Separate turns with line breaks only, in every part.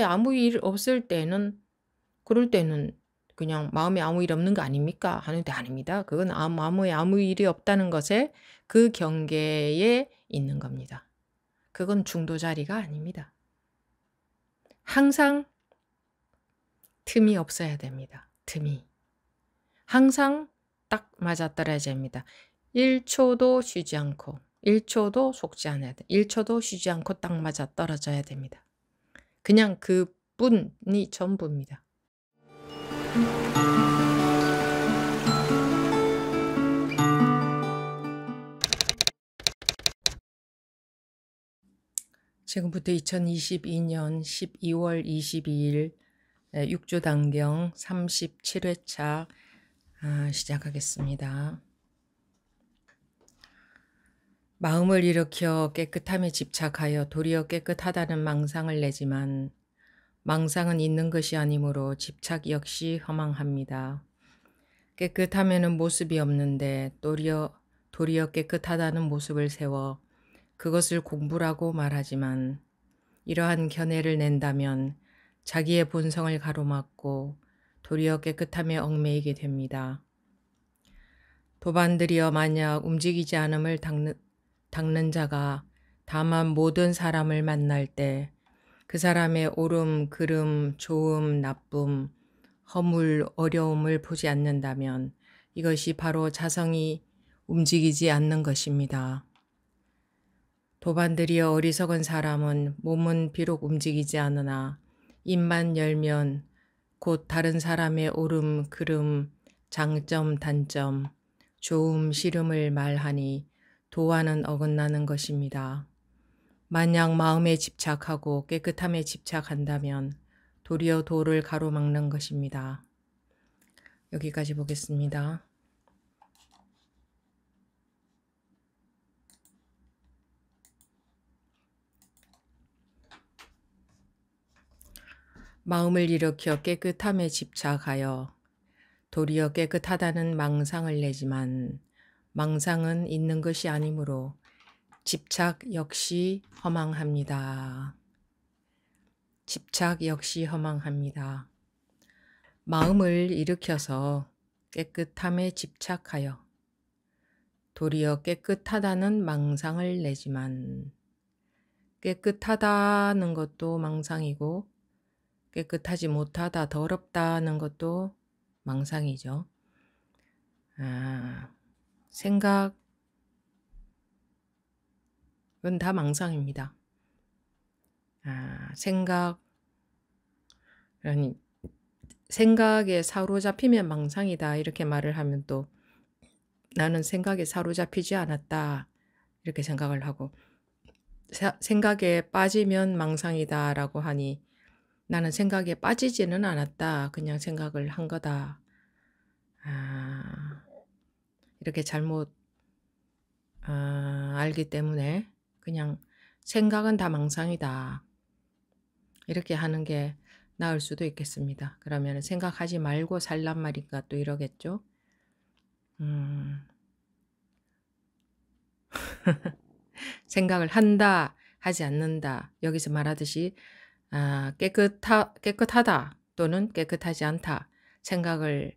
평소에 아무 일 없을 때는 그럴 때는 그냥 마음에 아무 일 없는 거 아닙니까? 하는데 아닙니다. 그건 아무, 아무에 아무 일이 없다는 것에 그 경계에 있는 겁니다. 그건 중도 자리가 아닙니다. 항상 틈이 없어야 됩니다. 틈이. 항상 딱 맞아떨어져야 합니다. 1초도 쉬지 않고, 1초도 속지 않아야 돼. 1초도 쉬지 않고 딱 맞아떨어져야 됩니다. 그냥 그 뿐이 전부입니다. 지금부터 2022년 12월 22일 6주 단경 37회차 아, 시작하겠습니다. 마음을 일으켜 깨끗함에 집착하여 도리어 깨끗하다는 망상을 내지만 망상은 있는 것이 아니므로 집착 역시 허망합니다. 깨끗함에는 모습이 없는데 도리어, 도리어 깨끗하다는 모습을 세워 그것을 공부라고 말하지만 이러한 견해를 낸다면 자기의 본성을 가로막고 도리어 깨끗함에 얽매이게 됩니다. 도반들이여 만약 움직이지 않음을 닦는, 닦는 자가 다만 모든 사람을 만날 때 그 사람의 오름, 그름, 좋음, 나쁨, 허물, 어려움을 보지 않는다면 이것이 바로 자성이 움직이지 않는 것입니다. 도반들이여 어리석은 사람은 몸은 비록 움직이지 않으나 입만 열면 곧 다른 사람의 오름, 그름, 장점, 단점, 좋음, 싫음을 말하니 도와는 어긋나는 것입니다. 만약 마음에 집착하고 깨끗함에 집착한다면 도리어 도를 가로막는 것입니다. 여기까지 보겠습니다. 마음을 일으켜 깨끗함에 집착하여 도리어 깨끗하다는 망상을 내지만 망상은 있는 것이 아니므로 집착 역시 허망합니다. 집착 역시 허망합니다.
마음을
일으켜서 깨끗함에 집착하여 도리어 깨끗하다는 망상을 내지만 깨끗하다는 것도 망상이고 깨끗하지 못하다 더럽다는 것도 망상이죠. 아, 생각은 다 망상입니다. 아, 생각, 아니, 생각에 사로잡히면 망상이다. 이렇게 말을 하면 또 나는 생각에 사로잡히지 않았다. 이렇게 생각을 하고, 사, 생각에 빠지면 망상이다. 라고 하니 나는 생각에 빠지지는 않았다. 그냥 생각을 한 거다. 아, 이렇게 잘못 아, 알기 때문에 그냥 생각은 다 망상이다. 이렇게 하는 게 나을 수도 있겠습니다. 그러면 생각하지 말고 살란 말인가 또 이러겠죠? 음... 생각을 한다, 하지 않는다. 여기서 말하듯이 아, 깨끗하, 깨끗하다 또는 깨끗하지 않다. 생각을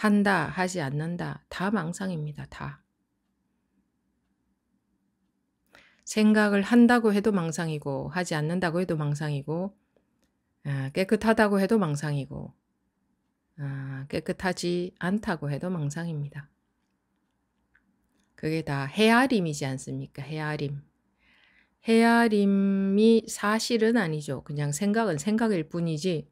한다, 하지 않는다. 다 망상입니다. 다. 생각을 한다고 해도 망상이고, 하지 않는다고 해도 망상이고, 아, 깨끗하다고 해도 망상이고, 아, 깨끗하지 않다고 해도 망상입니다. 그게 다 헤아림이지 않습니까? 헤아림. 헤아림이 사실은 아니죠. 그냥 생각은 생각일 뿐이지,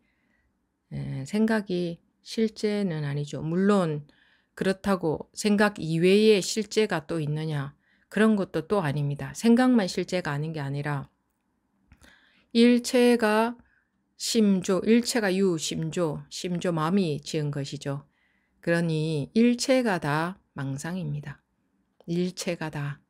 예, 생각이 실제는 아니죠. 물론 그렇다고 생각 이외의 실제가 또 있느냐 그런 것도 또 아닙니다. 생각만 실제가 아닌 게 아니라 일체가 심조, 일체가 유, 심조, 심조 마음이 지은 것이죠. 그러니 일체가 다 망상입니다. 일체가 다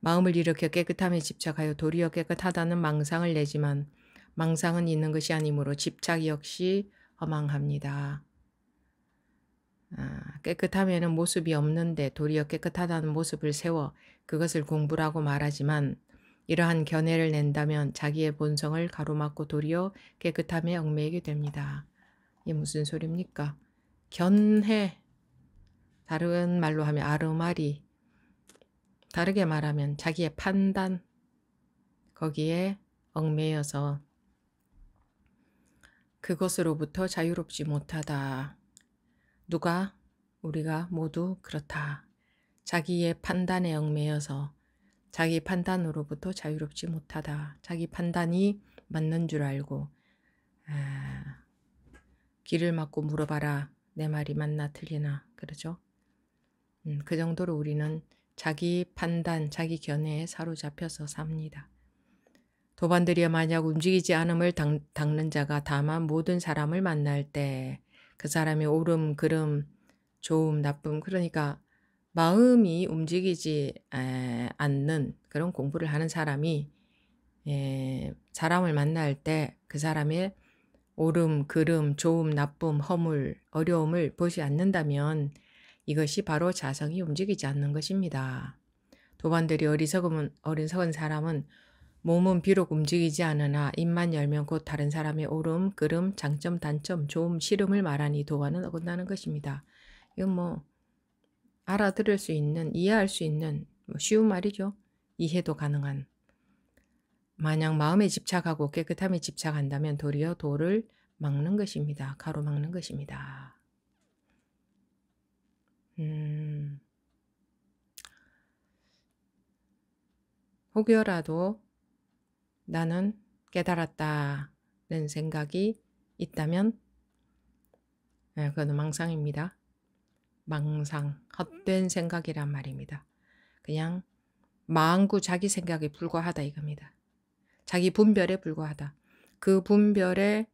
마음을 일으켜 깨끗함에 집착하여 도리어 깨끗하다는 망상을 내지만 망상은 있는 것이 아니므로 집착 역시 허망합니다. 아, 깨끗함에는 모습이 없는데 도리어 깨끗하다는 모습을 세워 그것을 공부라고 말하지만 이러한 견해를 낸다면 자기의 본성을 가로막고 도리어 깨끗함에 얽매이게 됩니다. 이게 무슨 소리입니까? 견해, 다른 말로 하면 아르마리, 다르게 말하면 자기의 판단, 거기에 얽매여서 그것으로부터 자유롭지 못하다. 누가? 우리가 모두 그렇다. 자기의 판단에 얽매여서 자기 판단으로부터 자유롭지 못하다. 자기 판단이 맞는 줄 알고 아, 길을 막고 물어봐라. 내 말이 맞나 틀리나. 그러죠? 음, 그 정도로 우리는 자기 판단, 자기 견해에 사로잡혀서 삽니다. 도반들이여 만약 움직이지 않음을 당, 닦는 자가 다만 모든 사람을 만날 때 그 사람이 오름, 그름, 좋음, 나쁨 그러니까 마음이 움직이지 에, 않는 그런 공부를 하는 사람이 에, 사람을 만날 때 그 사람의 오름, 그름, 좋음, 나쁨, 허물, 어려움을 보지 않는다면 이것이 바로 자성이 움직이지 않는 것입니다. 도반들이 어리석은, 어리석은 사람은 몸은 비록 움직이지 않으나 입만 열면 곧 다른 사람의 오름, 끄음 장점, 단점, 좋음, 싫음을 말하니 도와는 어긋나는 것입니다. 이건 뭐 알아들을 수 있는, 이해할 수 있는 뭐 쉬운 말이죠. 이해도 가능한. 만약 마음에 집착하고 깨끗함에 집착한다면 도리어 도를 막는 것입니다. 가로막는 것입니다. 음, 혹여라도 나는 깨달았다는 생각이 있다면 네, 예, 그건 망상입니다. 망상, 헛된 생각이란 말입니다. 그냥 망구 자기 생각에 불과하다 이겁니다. 자기 분별에 불과하다. 그 분별에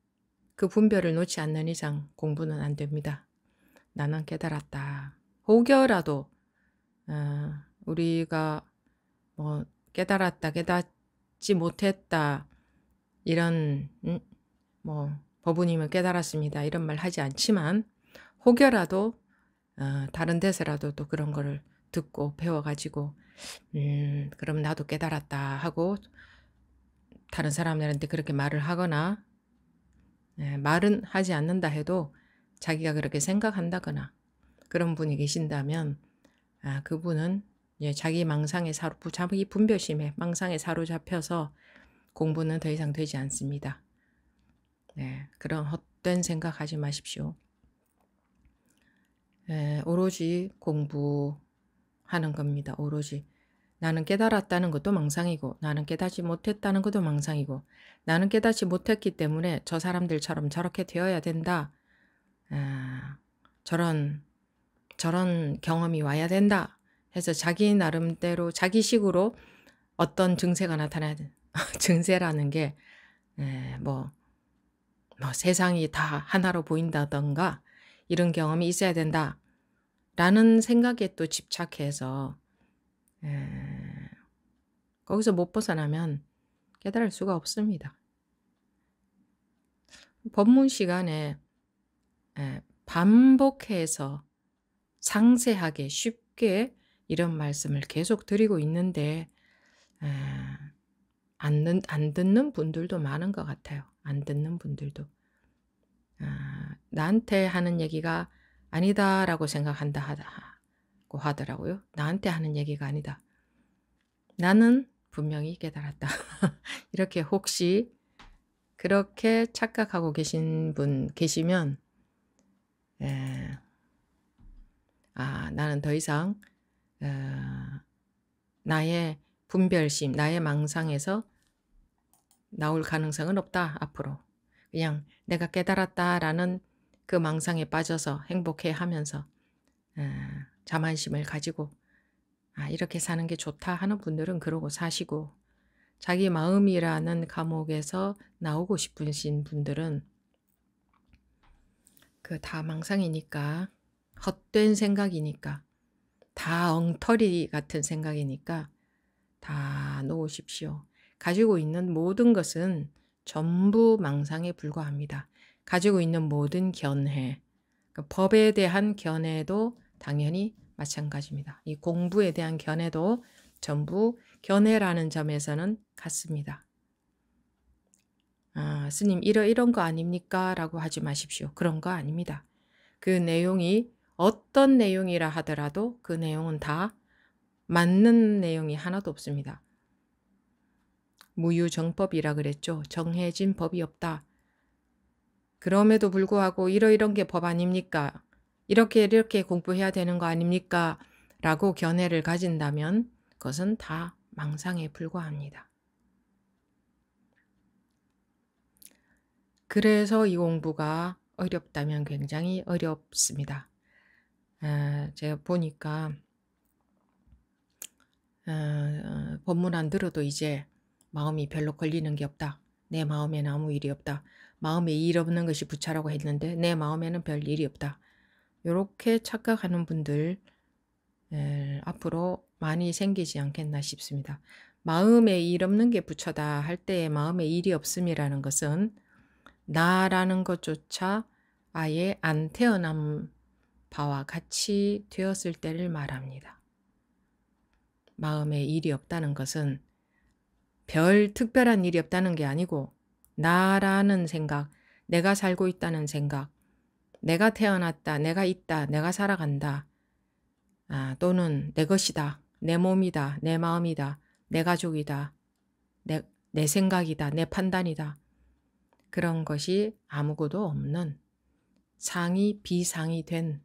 그 분별을 놓지 않는 이상 공부는 안 됩니다. 나는 깨달았다. 혹여라도 어, 우리가 뭐 깨달았다 깨닫 얻지 못했다. 이런 음, 뭐 법부님은 깨달았습니다. 이런 말 하지 않지만 혹여라도 어, 다른 데서라도 또 그런 거를 듣고 배워가지고 음 그럼 나도 깨달았다 하고 다른 사람들한테 그렇게 말을 하거나 예, 말은 하지 않는다 해도 자기가 그렇게 생각한다거나 그런 분이 계신다면 아, 그분은 예, 자기 망상에 사로, 자기 분별심에 망상에 사로잡혀서 공부는 더 이상 되지 않습니다. 네, 그런 헛된 생각하지 마십시오. 예, 오로지 공부하는 겁니다. 오로지 나는 깨달았다는 것도 망상이고 나는 깨닫지 못했다는 것도 망상이고 나는 깨닫지 못했기 때문에 저 사람들처럼 저렇게 되어야 된다. 아, 저런 저런 경험이 와야 된다. 해서 자기 나름대로 자기 식으로 어떤 증세가 나타나야 증세라는 게뭐뭐 예, 뭐 세상이 다 하나로 보인다던가 이런 경험이 있어야 된다. 라는 생각에 또 집착해서 에, 예, 거기서 못 벗어나면 깨달을 수가 없습니다. 법문 시간 에, 예, 반복해서 상세하게 쉽게 이런 말씀을 계속 드리고 있는데 안, 듣, 안 듣는 분들도 많은 것 같아요. 안 듣는 분들도. 아, 나한테 하는 얘기가 아니다라고 생각한다 하고 하더라고요. 나한테 하는 얘기가 아니다. 나는 분명히 깨달았다. 이렇게 혹시 그렇게 착각하고 계신 분 계시면 에, 아 나는 더 이상 어, 나의 분별심, 나의 망상에서 나올 가능성은 없다. 앞으로 그냥 내가 깨달았다라는 그 망상에 빠져서 행복해 하면서 어, 자만심을 가지고 아, 이렇게 사는 게 좋다 하는 분들은 그러고 사시고 자기 마음이라는 감옥에서 나오고 싶으신 분들은 그 다 망상이니까 헛된 생각이니까 다 엉터리 같은 생각이니까 다 놓으십시오. 가지고 있는 모든 것은 전부 망상에 불과합니다. 가지고 있는 모든 견해, 그 법에 대한 견해도 당연히 마찬가지입니다. 이 공부에 대한 견해도 전부 견해라는 점에서는 같습니다. 아, 스님 이러 이런 거 아닙니까? 라고 하지 마십시오. 그런 거 아닙니다. 그 내용이 어떤 내용이라 하더라도 그 내용은 다 맞는 내용이 하나도 없습니다. 무유정법이라 그랬죠. 정해진 법이 없다. 그럼에도 불구하고 이러이런 게 법 아닙니까? 이렇게 이렇게 공부해야 되는 거 아닙니까? 라고 견해를 가진다면 그것은 다 망상에 불과합니다. 그래서 이 공부가 어렵다면 굉장히 어렵습니다. 제가 보니까 어, 법문 안 들어도 이제 마음이 별로 걸리는 게 없다. 내 마음에는 아무 일이 없다. 마음에 일 없는 것이 부처라고 했는데 내 마음에는 별 일이 없다. 이렇게 착각하는 분들 앞으로 많이 생기지 않겠나 싶습니다. 마음에 일 없는 게 부처다 할 때에 마음에 일이 없음이라는 것은 나라는 것조차 아예 안 태어남 바와 같이 되었을 때를 말합니다. 마음에 일이 없다는 것은 별 특별한 일이 없다는 게 아니고 나라는 생각, 내가 살고 있다는 생각, 내가 태어났다, 내가 있다, 내가 살아간다, 아, 또는 내 것이다, 내 몸이다, 내 마음이다, 내 가족이다, 내, 내 생각이다, 내 판단이다. 그런 것이 아무것도 없는 상이 비상이 된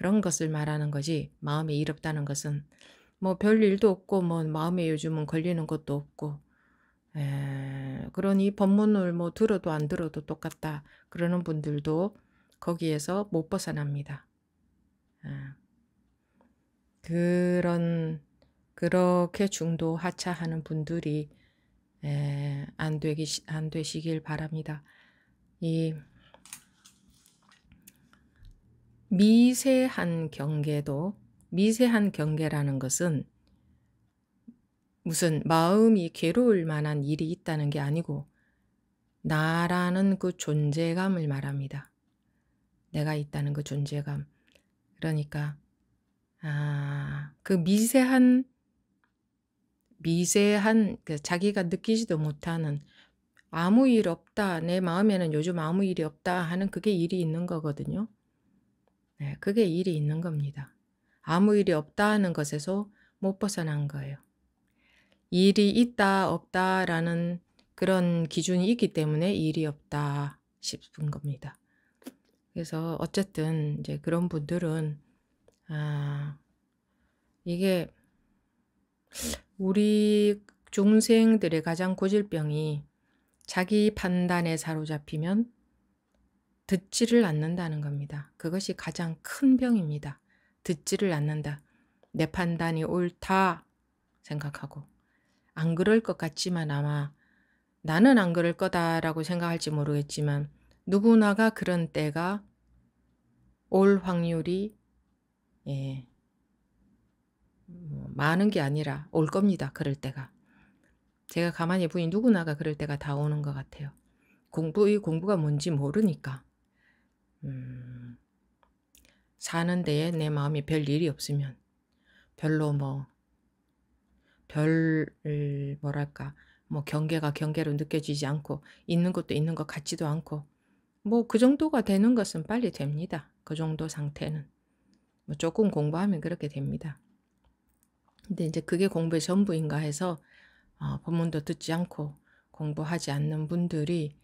그런 것을 말하는 거지 마음이 이롭다는 것은 뭐별 일도 없고 뭐 마음에 요즘은 걸리는 것도 없고 에, 그러니 법문을 뭐 들어도 안 들어도 똑같다 그러는 분들도 거기에서 못 벗어납니다. 에, 아. 그런 그렇게 중도 하차하는 분들이 에, 안 되기 안 되시길 바랍니다. 이 미세한 경계도 미세한 경계라는 것은 무슨 마음이 괴로울 만한 일이 있다는 게 아니고 나라는 그 존재감을 말합니다. 내가 있다는 그 존재감. 그러니까 아, 그 미세한 미세한 그 자기가 느끼지도 못하는 아무 일 없다 내 마음에는 요즘 아무 일이 없다 하는 그게 일이 있는 거거든요. 네, 그게 일이 있는 겁니다. 아무 일이 없다 는 것에서 못 벗어난 거예요. 일이 있다 없다라는 그런 기준이 있기 때문에 일이 없다 싶은 겁니다. 그래서 어쨌든 이제 그런 분들은 아 이게 우리 중생들의 가장 고질병이 자기 판단에 사로잡히면 듣지를 않는다는 겁니다. 그것이 가장 큰 병입니다. 듣지를 않는다. 내 판단이 옳다 생각하고 안 그럴 것 같지만 아마 나는 안 그럴 거다라고 생각할지 모르겠지만 누구나가 그런 때가 올 확률이 예, 뭐 많은 게 아니라 올 겁니다. 그럴 때가. 제가 가만히 보니 누구나가 그럴 때가 다 오는 것 같아요. 공부, 이 공부가 뭔지 모르니까. 음. 사는 데에 내 마음이 별 일이 없으면 별로 뭐, 별, 뭐랄까, 뭐 경계가 경계로 느껴지지 않고 있는 것도 있는 것 같지도 않고 뭐 그 정도가 되는 것은 빨리 됩니다. 그 정도 상태는. 뭐 조금 공부하면 그렇게 됩니다. 근데 이제 그게 공부의 전부인가 해서 어, 법문도 듣지 않고 공부하지 않는 분들이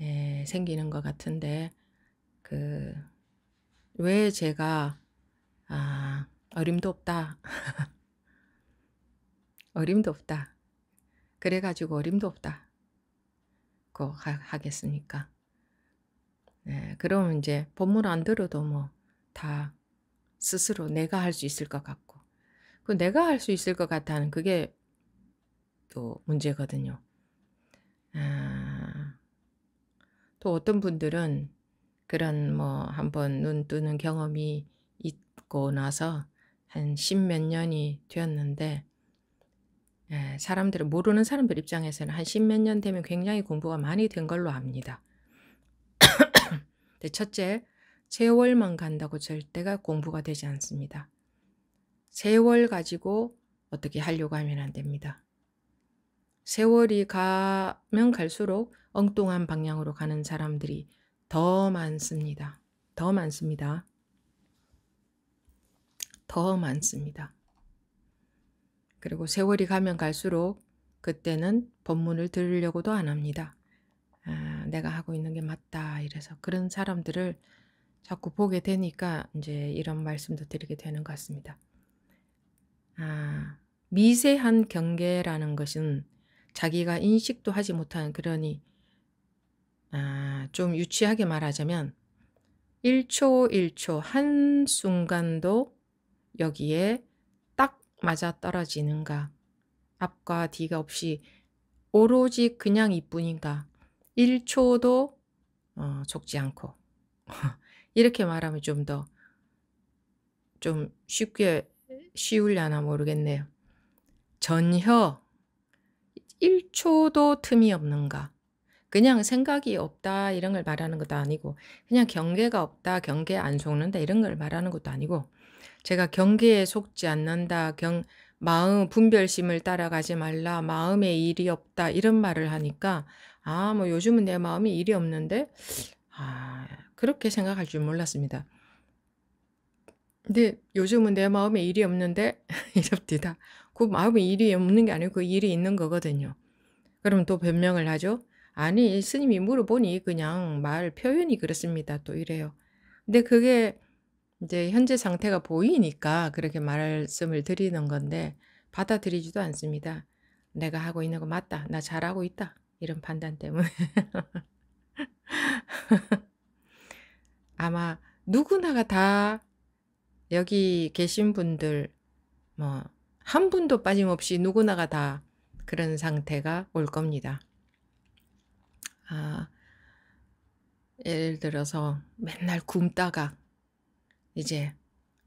에, 예, 생기는 것 같은데 그, 왜 제가, 아, 어림도 없다. 어림도 없다. 그래가지고 어림도 없다. 그 하겠습니까? 네, 그럼 이제 본문 안 들어도 뭐 다 스스로 내가 할 수 있을 것 같고, 그 내가 할 수 있을 것 같다는 그게 또 문제거든요. 아, 또 어떤 분들은 그런 뭐 한번 눈 뜨는 경험이 있고 나서 한 십몇 년이 되었는데 예, 사람들은 모르는 사람들 입장에서는 한 십몇 년 되면 굉장히 공부가 많이 된 걸로 압니다. 첫째, 세월만 간다고 절대가 공부가 되지 않습니다. 세월 가지고 어떻게 하려고 하면 안 됩니다. 세월이 가면 갈수록 엉뚱한 방향으로 가는 사람들이 더 많습니다. 더 많습니다. 더 많습니다. 그리고 세월이 가면 갈수록 그때는 법문을 들으려고도 안 합니다. 아, 내가 하고 있는 게 맞다. 이래서 그런 사람들을 자꾸 보게 되니까 이제 이런 말씀도 드리게 되는 것 같습니다. 아, 미세한 경계라는 것은 자기가 인식도 하지 못한 그러니 아, 좀 유치하게 말하자면 1초 1초 한순간도 여기에 딱 맞아 떨어지는가 앞과 뒤가 없이 오로지 그냥 이뿐인가 1초도 어, 적지 않고 이렇게 말하면 좀 더좀 좀 쉽게 쉬울려나 모르겠네요. 전혀 1초도 틈이 없는가 그냥 생각이 없다 이런 걸 말하는 것도 아니고 그냥 경계가 없다 경계에 안 속는다 이런 걸 말하는 것도 아니고 제가 경계에 속지 않는다 경 마음 분별심을 따라가지 말라 마음에 일이 없다 이런 말을 하니까 아 뭐 요즘은 내 마음이 일이 없는데 아 그렇게 생각할 줄 몰랐습니다. 근데 요즘은 내 마음에 일이 없는데 이럽디다. 그 마음에 일이 없는 게 아니고 그 일이 있는 거거든요. 그럼 또 변명을 하죠. 아니 스님이 물어보니 그냥 말 표현이 그렇습니다. 또 이래요. 근데 그게 이제 현재 상태가 보이니까 그렇게 말씀을 드리는 건데 받아들이지도 않습니다. 내가 하고 있는 거 맞다. 나 잘하고 있다. 이런 판단 때문에. 아마 누구나가 다 여기 계신 분들 뭐 한 분도 빠짐없이 누구나가 다 그런 상태가 올 겁니다. 아, 예를 들어서 맨날 굶다가 이제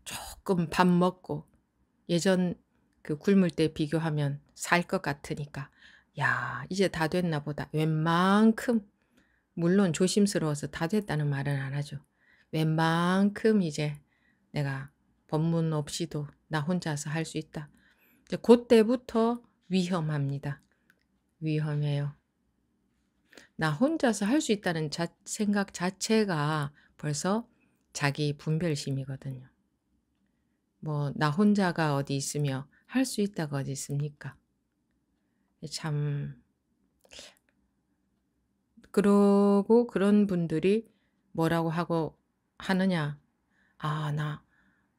조금 밥 먹고 예전 그 굶을 때 비교하면 살 것 같으니까 야 이제 다 됐나 보다 웬만큼 물론 조심스러워서 다 됐다는 말은 안 하죠 웬만큼 이제 내가 법문 없이도 나 혼자서 할 수 있다 이제 그때부터 위험합니다 위험해요 나 혼자서 할 수 있다는 자, 생각 자체가 벌써 자기 분별심이거든요. 뭐, 나 혼자가 어디 있으며 할 수 있다가 어디 있습니까? 참, 그러고 그런 분들이 뭐라고 하고 하느냐? 아, 나,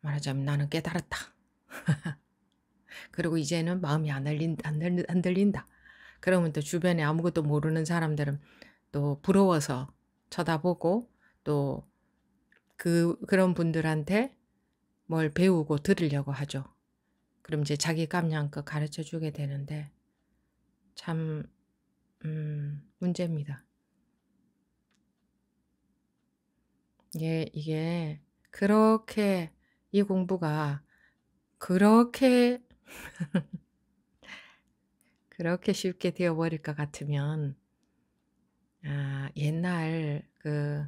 말하자면 나는 깨달았다. 그리고 이제는 마음이 안 들린, 안, 안 들린다. 그러면 또 주변에 아무것도 모르는 사람들은 또 부러워서 쳐다보고 또 그, 그런 분들한테 뭘 배우고 들으려고 하죠. 그럼 이제 자기 감량껏 가르쳐 주게 되는데 참, 음, 문제입니다. 예, 이게 그렇게 이 공부가 그렇게 그렇게 쉽게 되어버릴 것 같으면, 아, 옛날 그,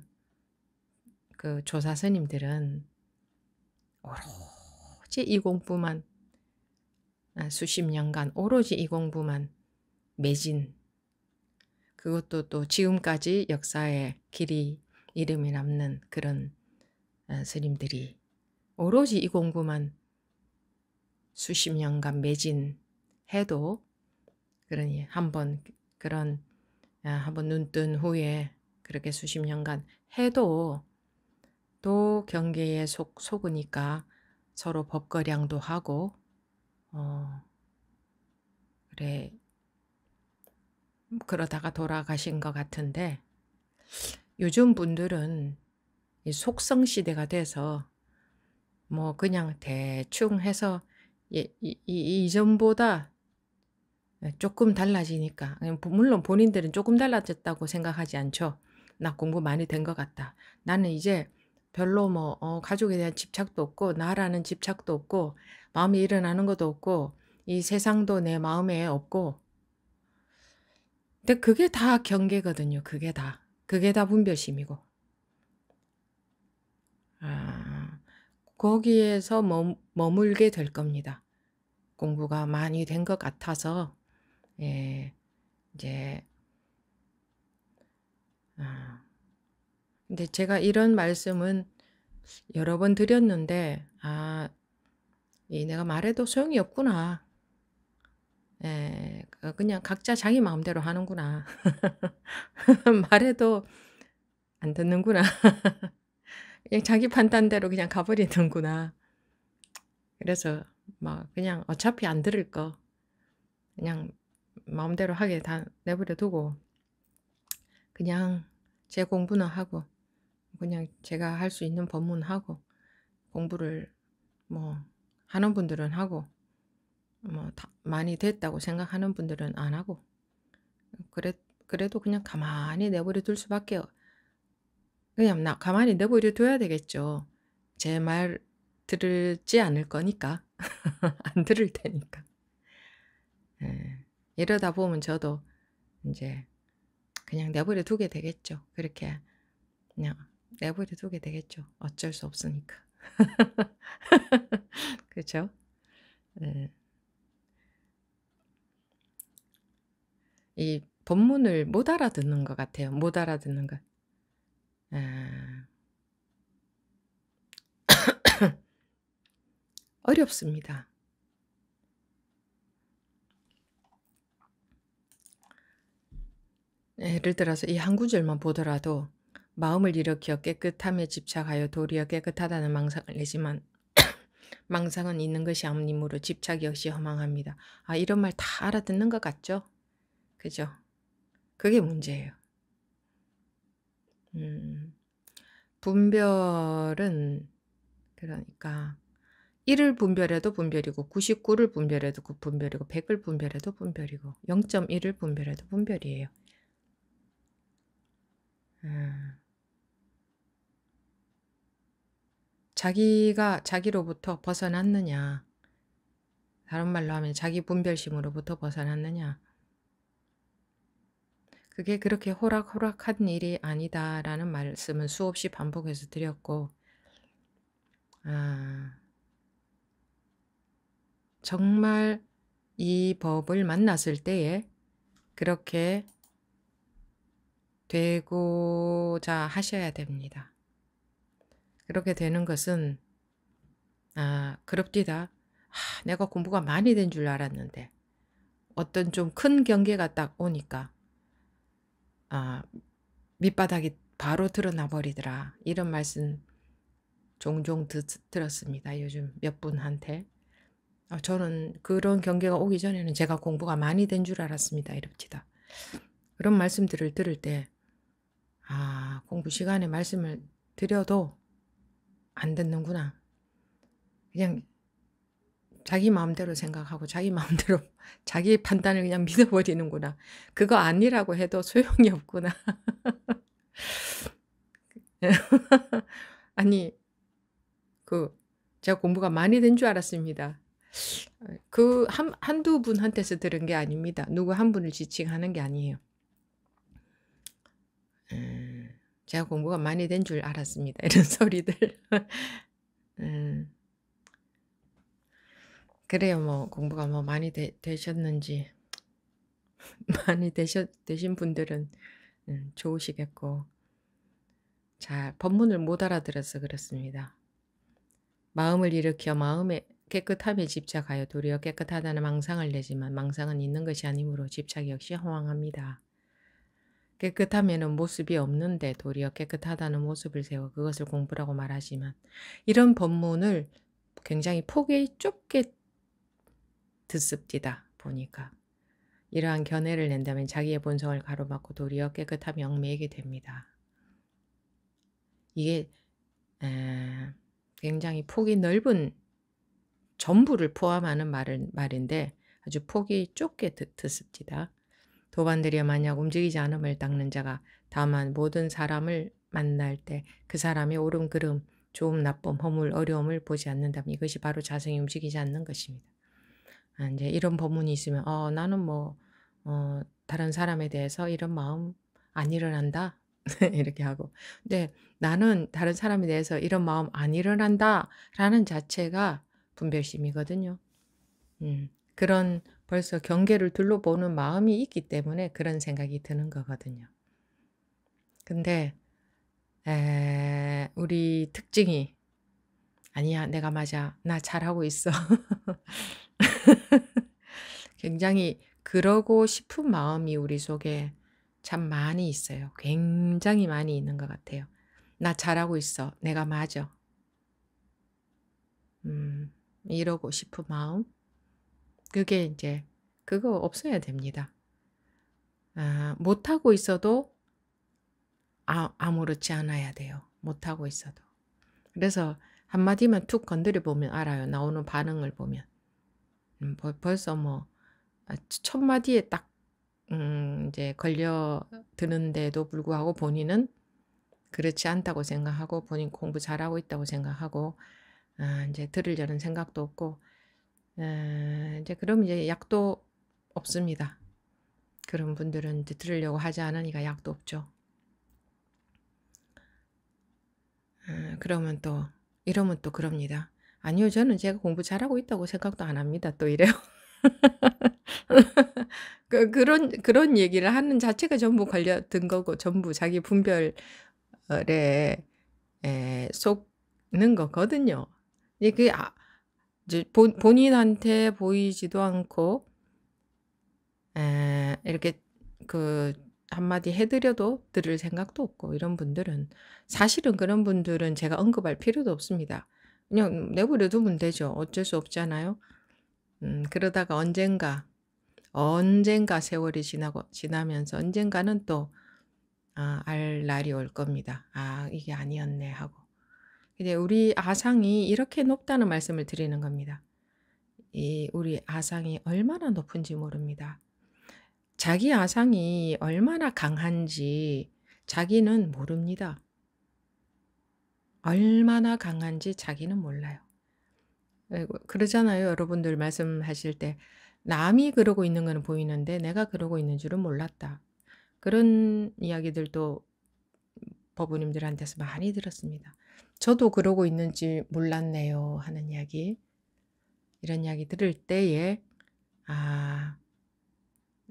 그 조사스님들은 오로지 이 공부만, 아, 수십 년간 오로지 이 공부만 매진. 그것도 또 지금까지 역사에 길이 이름이 남는 그런 아, 스님들이 오로지 이 공부만 수십 년간 매진해도 그러니 한번 그런 아, 한번 눈뜬 후에 그렇게 수십 년간 해도 또 경계에 속, 속으니까 서로 법거량도 하고 어 그래 그러다가 돌아가신 것 같은데 요즘 분들은 이 속성 시대가 돼서 뭐 그냥 대충 해서 예, 이, 이, 이전보다 네, 조금 달라지니까 물론 본인들은 조금 달라졌다고 생각하지 않죠. 나 공부 많이 된 것 같다. 나는 이제 별로 뭐 어, 가족에 대한 집착도 없고 나라는 집착도 없고 마음이 일어나는 것도 없고 이 세상도 내 마음에 없고 근데 그게 다 경계거든요. 그게 다. 그게 다 분별심이고. 아, 거기에서 머물게 될 겁니다. 공부가 많이 된 것 같아서 예, 이제 아, 근데 제가 이런 말씀은 여러 번 드렸는데 아, 이 내가 말해도 소용이 없구나. 예, 그 그냥 각자 자기 마음대로 하는구나. 말해도 안 듣는구나. 그냥 자기 판단대로 그냥 가버리는구나. 그래서 막 그냥 어차피 안 들을 거 그냥 마음대로 하게 다 내버려 두고 그냥 제 공부는 하고 그냥 제가 할 수 있는 법문 하고 공부를 뭐 하는 분들은 하고 뭐 많이 됐다고 생각하는 분들은 안 하고 그래 그래도 그냥 가만히 내버려 둘 수밖에 그냥 나 가만히 내버려 둬야 되겠죠. 제 말들지 않을 거니까 안 들을 테니까. 네. 이러다 보면 저도 이제 그냥 내버려 두게 되겠죠. 그렇게 그냥 내버려 두게 되겠죠. 어쩔 수 없으니까. 그렇죠? 이 본문을 못 알아듣는 것 같아요. 못 알아듣는 것. 아. 어렵습니다. 예, 예를 들어서 이 한 구절만 보더라도 마음을 일으켜 깨끗함에 집착하여 도리어 깨끗하다는 망상을 내지만 망상은 있는 것이 아님으로 무 집착 역시 허망합니다. 아 이런 말 다 알아듣는 것 같죠? 그죠? 그게 문제예요. 음, 분별은 그러니까 1을 분별해도 분별이고 99를 분별해도 그 분별이고 100을 분별해도 분별이고 0.1을 분별해도 분별이에요. 예. 자기가 자기로부터 벗어났느냐. 다른 말로 하면 자기 분별심으로부터 벗어났느냐. 그게 그렇게 호락호락한 일이 아니다라는 말씀은 수없이 반복해서 드렸고, 아, 정말 이 법을 만났을 때에 그렇게 되고자 하셔야 됩니다. 그렇게 되는 것은 아, 그럽디다. 아, 내가 공부가 많이 된 줄 알았는데 어떤 좀 큰 경계가 딱 오니까 아, 밑바닥이 바로 드러나 버리더라. 이런 말씀 종종 듣, 들었습니다. 요즘 몇 분한테. 아, 저는 그런 경계가 오기 전에는 제가 공부가 많이 된 줄 알았습니다. 이럽시다. 그런 말씀들을 들을 때 아, 공부 시간에 말씀을 드려도 안 듣는구나. 그냥 자기 마음대로 생각하고 자기 마음대로 자기 판단을 그냥 믿어버리는구나. 그거 아니라고 해도 소용이 없구나. 아니, 그, 제가 공부가 많이 된 줄 알았습니다. 그, 한, 한두 분한테서 들은 게 아닙니다. 누구 한 분을 지칭하는 게 아니에요. 예, 제가 공부가 많이 된 줄 알았습니다. 이런 소리들. 음, 그래요, 뭐, 공부가 뭐 많이 되, 되셨는지, 많이 되셨, 되신 분들은 음, 좋으시겠고, 잘, 법문을 못 알아들어서 그렇습니다. 마음을 일으켜 마음에 깨끗함에 집착하여 도리어 깨끗하다는 망상을 내지만 망상은 있는 것이 아니므로 집착 역시 허황합니다. 깨끗하면은 모습이 없는데 도리어 깨끗하다는 모습을 세워 그것을 공부라고 말하지만 이런 법문을 굉장히 폭이 좁게 듣습디다 보니까 이러한 견해를 낸다면 자기의 본성을 가로막고 도리어 깨끗함이 영매이게 됩니다. 이게 에, 굉장히 폭이 넓은 전부를 포함하는 말은, 말인데 아주 폭이 좁게 듣, 듣습니다. 도반들이여 만약 움직이지 않음을 닦는 자가 다만 모든 사람을 만날 때 그사람이 오름그름, 좋음, 나쁨, 허물, 어려움을 보지 않는다면 이것이 바로 자성이 움직이지 않는 것입니다. 아, 이제 이런 법문이 있으면 어 나는 뭐 어, 다른 사람에 대해서 이런 마음 안 일어난다 이렇게 하고 근데 나는 다른 사람에 대해서 이런 마음 안 일어난다라는 자체가 분별심이거든요. 음, 그런 벌써 경계를 둘러보는 마음이 있기 때문에 그런 생각이 드는 거거든요. 근데 에, 우리 특징이 아니야 내가 맞아 나 잘하고 있어 굉장히 그러고 싶은 마음이 우리 속에 참 많이 있어요. 굉장히 많이 있는 것 같아요. 나 잘하고 있어. 내가 맞아. 음, 이러고 싶은 마음. 그게 이제 그거 없어야 됩니다. 아, 못하고 있어도 아, 아무렇지 않아야 돼요. 못하고 있어도. 그래서 한마디만 툭 건드려 보면 알아요. 나오는 반응을 보면. 음, 벌, 벌써 뭐, 아, 첫 마디에 딱, 음, 이제 걸려 드는데도 불구하고 본인은 그렇지 않다고 생각하고 본인 공부 잘하고 있다고 생각하고, 아, 이제 들으려는 생각도 없고, 에, 이제 그럼 이제 약도 없습니다. 그런 분들은 이제 들으려고 하지 않으니까 약도 없죠. 그러면 또 이러면 또 그럽니다. 아니요, 저는 제가 공부 잘하고 있다고 생각도 안 합니다. 또 이래요. 그, 그런 그런 얘기를 하는 자체가 전부 걸려든 거고 전부 자기 분별에 어, 에, 속는 거거든요. 이게 그 아, 이제 본, 본인한테 보이지도 않고 에, 이렇게 그 한마디 해드려도 들을 생각도 없고 이런 분들은 사실은 그런 분들은 제가 언급할 필요도 없습니다. 그냥 내버려 두면 되죠. 어쩔 수 없잖아요. 음, 그러다가 언젠가 언젠가 세월이 지나고 지나면서 언젠가는 또 아, 알 날이 올 겁니다. 아 이게 아니었네 하고 이제 우리 아상이 이렇게 높다는 말씀을 드리는 겁니다. 이 우리 아상이 얼마나 높은지 모릅니다. 자기 아상이 얼마나 강한지 자기는 모릅니다. 얼마나 강한지 자기는 몰라요. 그러잖아요. 여러분들 말씀하실 때 남이 그러고 있는 건 보이는데 내가 그러고 있는 줄은 몰랐다. 그런 이야기들도 법부님들한테서 많이 들었습니다. 저도 그러고 있는지 몰랐네요. 하는 이야기. 이런 이야기 들을 때에, 아,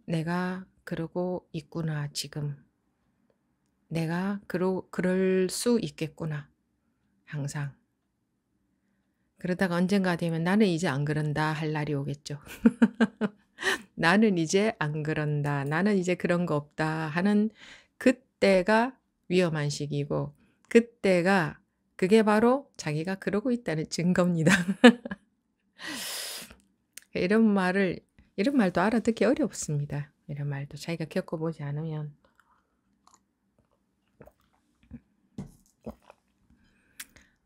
내가 그러고 있구나, 지금. 내가 그러, 그럴 수 있겠구나. 항상. 그러다가 언젠가 되면 나는 이제 안 그런다 할 날이 오겠죠. 나는 이제 안 그런다. 나는 이제 그런 거 없다 하는 그때가 위험한 시기고, 그때가 그게 바로 자기가 그러고 있다는 증거입니다. 이런 말을, 이런 말도 알아듣기 어렵습니다. 이런 말도 자기가 겪어보지 않으면.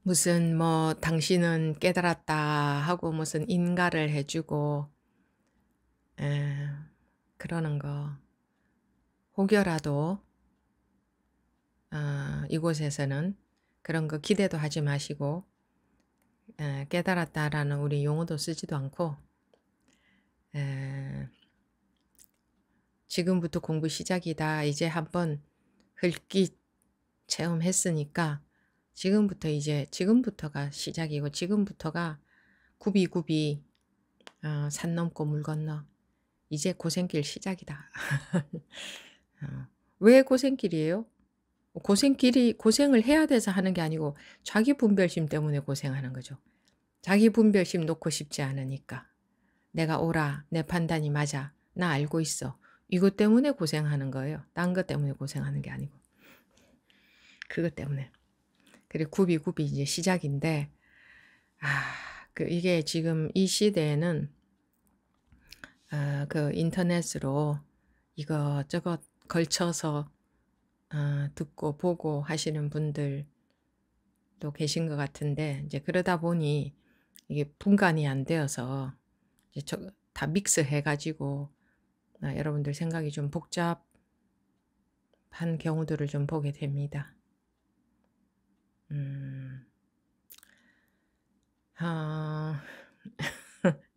무슨 뭐 당신은 깨달았다 하고 무슨 인가를 해주고 에, 그러는 거 혹여라도 어, 이곳에서는 그런 거 기대도 하지 마시고 에, 깨달았다라는 우리 용어도 쓰지도 않고 에, 지금부터 공부 시작이다. 이제 한번 흙기 체험했으니까 지금부터 이제 지금부터가 시작이고 지금부터가 구비구비 어, 산 넘고 물 건너 이제 고생길 시작이다. 어, 왜 고생길이에요? 고생끼리 고생을 해야 돼서 하는 게 아니고 자기 분별심 때문에 고생하는 거죠. 자기 분별심 놓고 싶지 않으니까 내가 오라 내 판단이 맞아 나 알고 있어 이것 때문에 고생하는 거예요. 딴 것 때문에 고생하는 게 아니고 그것 때문에 그리고 굽이굽이 이제 시작인데 아그 이게 지금 이 시대에는 아, 그 인터넷으로 이것저것 걸쳐서 어, 듣고 보고 하시는 분들도 계신 것 같은데 이제 그러다 보니 이게 분간이 안 되어서 이제 저, 다 믹스해가지고 아, 어, 여러분들 생각이 좀 복잡한 경우들을 좀 보게 됩니다. 음, 아...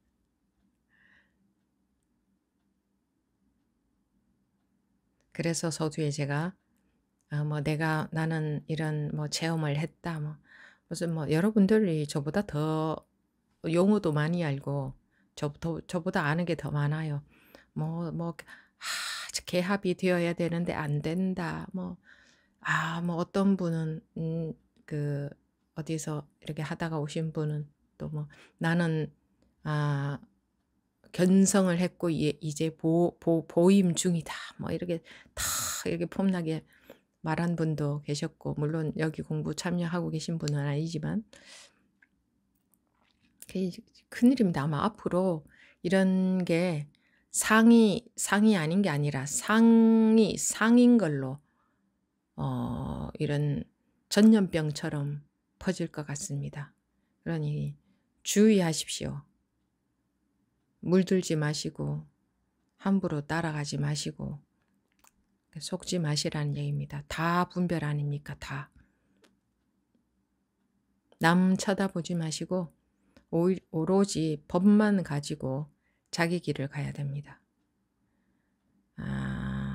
그래서 서두에 제가 아, 뭐 내가 나는 이런 뭐 체험을 했다 뭐 무슨 뭐 여러분들이 저보다 더 용어도 많이 알고 저, 더, 저보다 아는 게 더 많아요. 뭐, 뭐, 아, 개합이 되어야 되는데 안 된다. 뭐, 아, 뭐 어떤 분은, 음, 그, 어디서 이렇게 하다가 오신 분은 또 뭐, 나는, 아, 견성을 했고, 예, 이제 보, 보, 보임 중이다. 뭐, 이렇게 다, 이렇게 폼나게 말한 분도 계셨고 물론 여기 공부 참여하고 계신 분은 아니지만 큰일입니다. 아마 앞으로 이런 게 상이 상이 아닌 게 아니라 상이 상인 걸로 어, 이런 전염병처럼 퍼질 것 같습니다. 그러니 주의하십시오. 물들지 마시고 함부로 따라가지 마시고 네, 속지 마시라는 얘기입니다. 다 분별 아닙니까? 다. 남 쳐다보지 마시고 오로지 법만 가지고 자기 길을 가야 됩니다.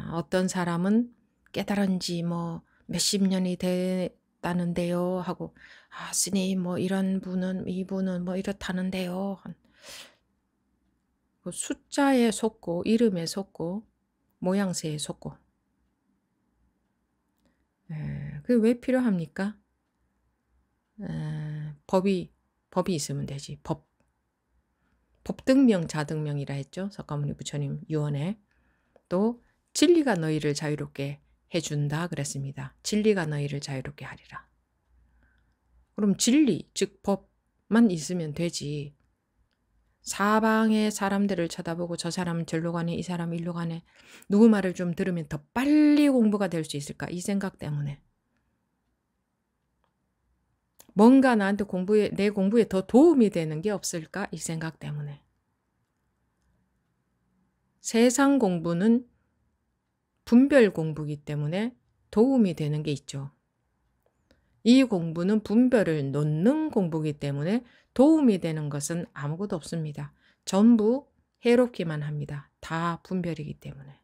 아, 어떤 사람은 깨달은 지 뭐 몇십 년이 됐다는데요 하고 아 스님 뭐 이런 분은 이분은 뭐 이렇다는데요 그 숫자에 속고 이름에 속고 모양새에 속고 예, 그게 왜 필요합니까? 에, 예, 법이 법이 있으면 되지. 법 법등명 자등명이라 했죠. 석가모니 부처님 유언에 또 진리가 너희를 자유롭게 해준다 그랬습니다. 진리가 너희를 자유롭게 하리라. 그럼 진리 즉 법만 있으면 되지. 사방의 사람들을 쳐다보고 저 사람 은 절로 가네, 이 사람 은 일로 가네. 누구 말을 좀 들으면 더 빨리 공부가 될 수 있을까? 이 생각 때문에. 뭔가 나한테 공부에, 내 공부에 더 도움이 되는 게 없을까? 이 생각 때문에. 세상 공부는 분별 공부기 때문에 도움이 되는 게 있죠. 이 공부는 분별을 놓는 공부이기 때문에 도움이 되는 것은 아무것도 없습니다. 전부 해롭기만 합니다. 다 분별이기 때문에.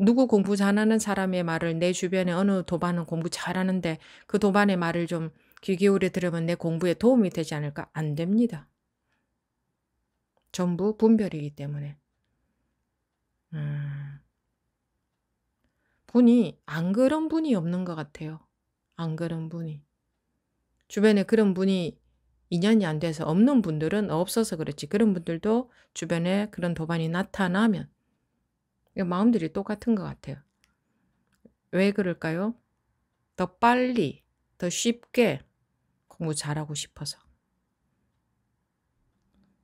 누구 공부 잘하는 사람의 말을 내 주변에 어느 도반은 공부 잘하는데 그 도반의 말을 좀 귀 기울여 들으면 내 공부에 도움이 되지 않을까? 안 됩니다. 전부 분별이기 때문에. 음. 분이 안 그런 분이 없는 것 같아요. 안 그런 분이. 주변에 그런 분이 인연이 안 돼서 없는 분들은 없어서 그렇지. 그런 분들도 주변에 그런 도반이 나타나면 마음들이 똑같은 것 같아요. 왜 그럴까요? 더 빨리, 더 쉽게 공부 잘하고 싶어서.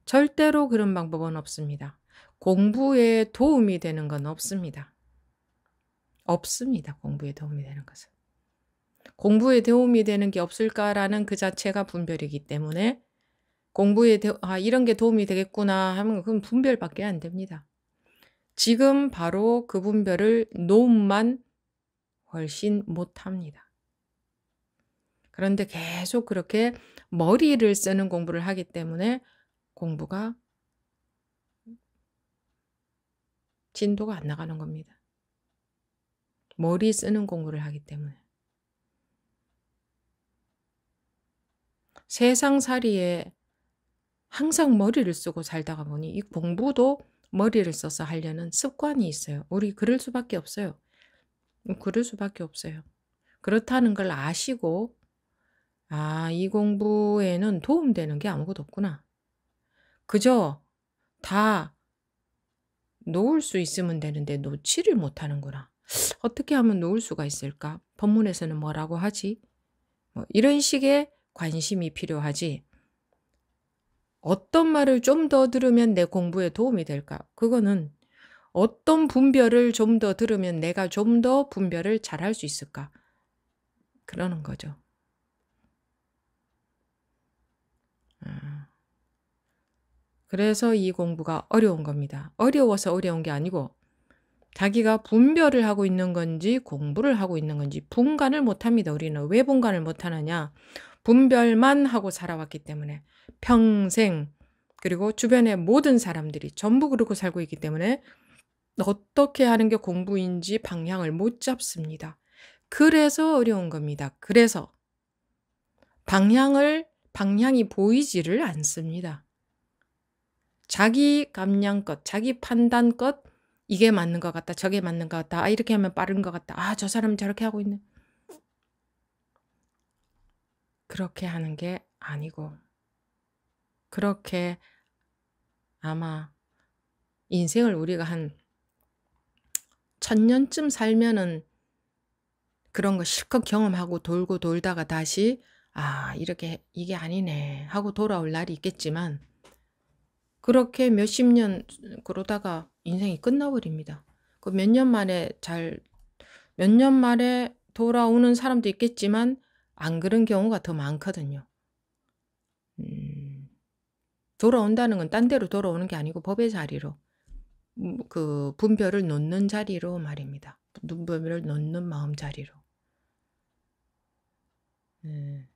절대로 그런 방법은 없습니다. 공부에 도움이 되는 건 없습니다. 없습니다. 공부에 도움이 되는 것은. 공부에 도움이 되는 게 없을까라는 그 자체가 분별이기 때문에 공부에 대, 아 이런 게 도움이 되겠구나 하면 그건 분별밖에 안 됩니다. 지금 바로 그 분별을 노음만 훨씬 못합니다. 그런데 계속 그렇게 머리를 쓰는 공부를 하기 때문에 공부가 진도가 안 나가는 겁니다. 머리 쓰는 공부를 하기 때문에. 세상살이에 항상 머리를 쓰고 살다가 보니 이 공부도 머리를 써서 하려는 습관이 있어요. 우리 그럴 수밖에 없어요. 그럴 수밖에 없어요. 그렇다는 걸 아시고 아, 이 공부에는 도움되는 게 아무것도 없구나. 그저 다 놓을 수 있으면 되는데 놓지를 못하는구나. 어떻게 하면 놓을 수가 있을까? 법문에서는 뭐라고 하지? 뭐 이런 식의 관심이 필요하지 어떤 말을 좀 더 들으면 내 공부에 도움이 될까? 그거는 어떤 분별을 좀 더 들으면 내가 좀 더 분별을 잘 할 수 있을까? 그러는 거죠. 아. 그래서 이 공부가 어려운 겁니다. 어려워서 어려운 게 아니고 자기가 분별을 하고 있는 건지 공부를 하고 있는 건지 분간을 못합니다. 우리는 왜 분간을 못하느냐? 분별만 하고 살아왔기 때문에 평생 그리고 주변의 모든 사람들이 전부 그러고 살고 있기 때문에 어떻게 하는 게 공부인지 방향을 못 잡습니다. 그래서 어려운 겁니다. 그래서 방향을 방향이 보이지를 않습니다. 자기 감량껏, 자기 판단껏 이게 맞는 것 같다, 저게 맞는 것 같다, 아 이렇게 하면 빠른 것 같다, 아 저 사람 저렇게 하고 있네. 그렇게 하는 게 아니고, 그렇게 아마 인생을 우리가 한 천년쯤 살면은 그런 거 실컷 경험하고 돌고 돌다가 다시 아, 이렇게 이게 아니네 하고 돌아올 날이 있겠지만 그렇게 몇십 년 그러다가 인생이 끝나버립니다. 그 몇 년 만에 잘, 몇 년 만에 돌아오는 사람도 있겠지만 안 그런 경우가 더 많거든요. 음, 돌아온다는 건 딴 데로 돌아오는 게 아니고 법의 자리로 음, 그 분별을 놓는 자리로 말입니다. 분별을 놓는 마음 자리로. 네.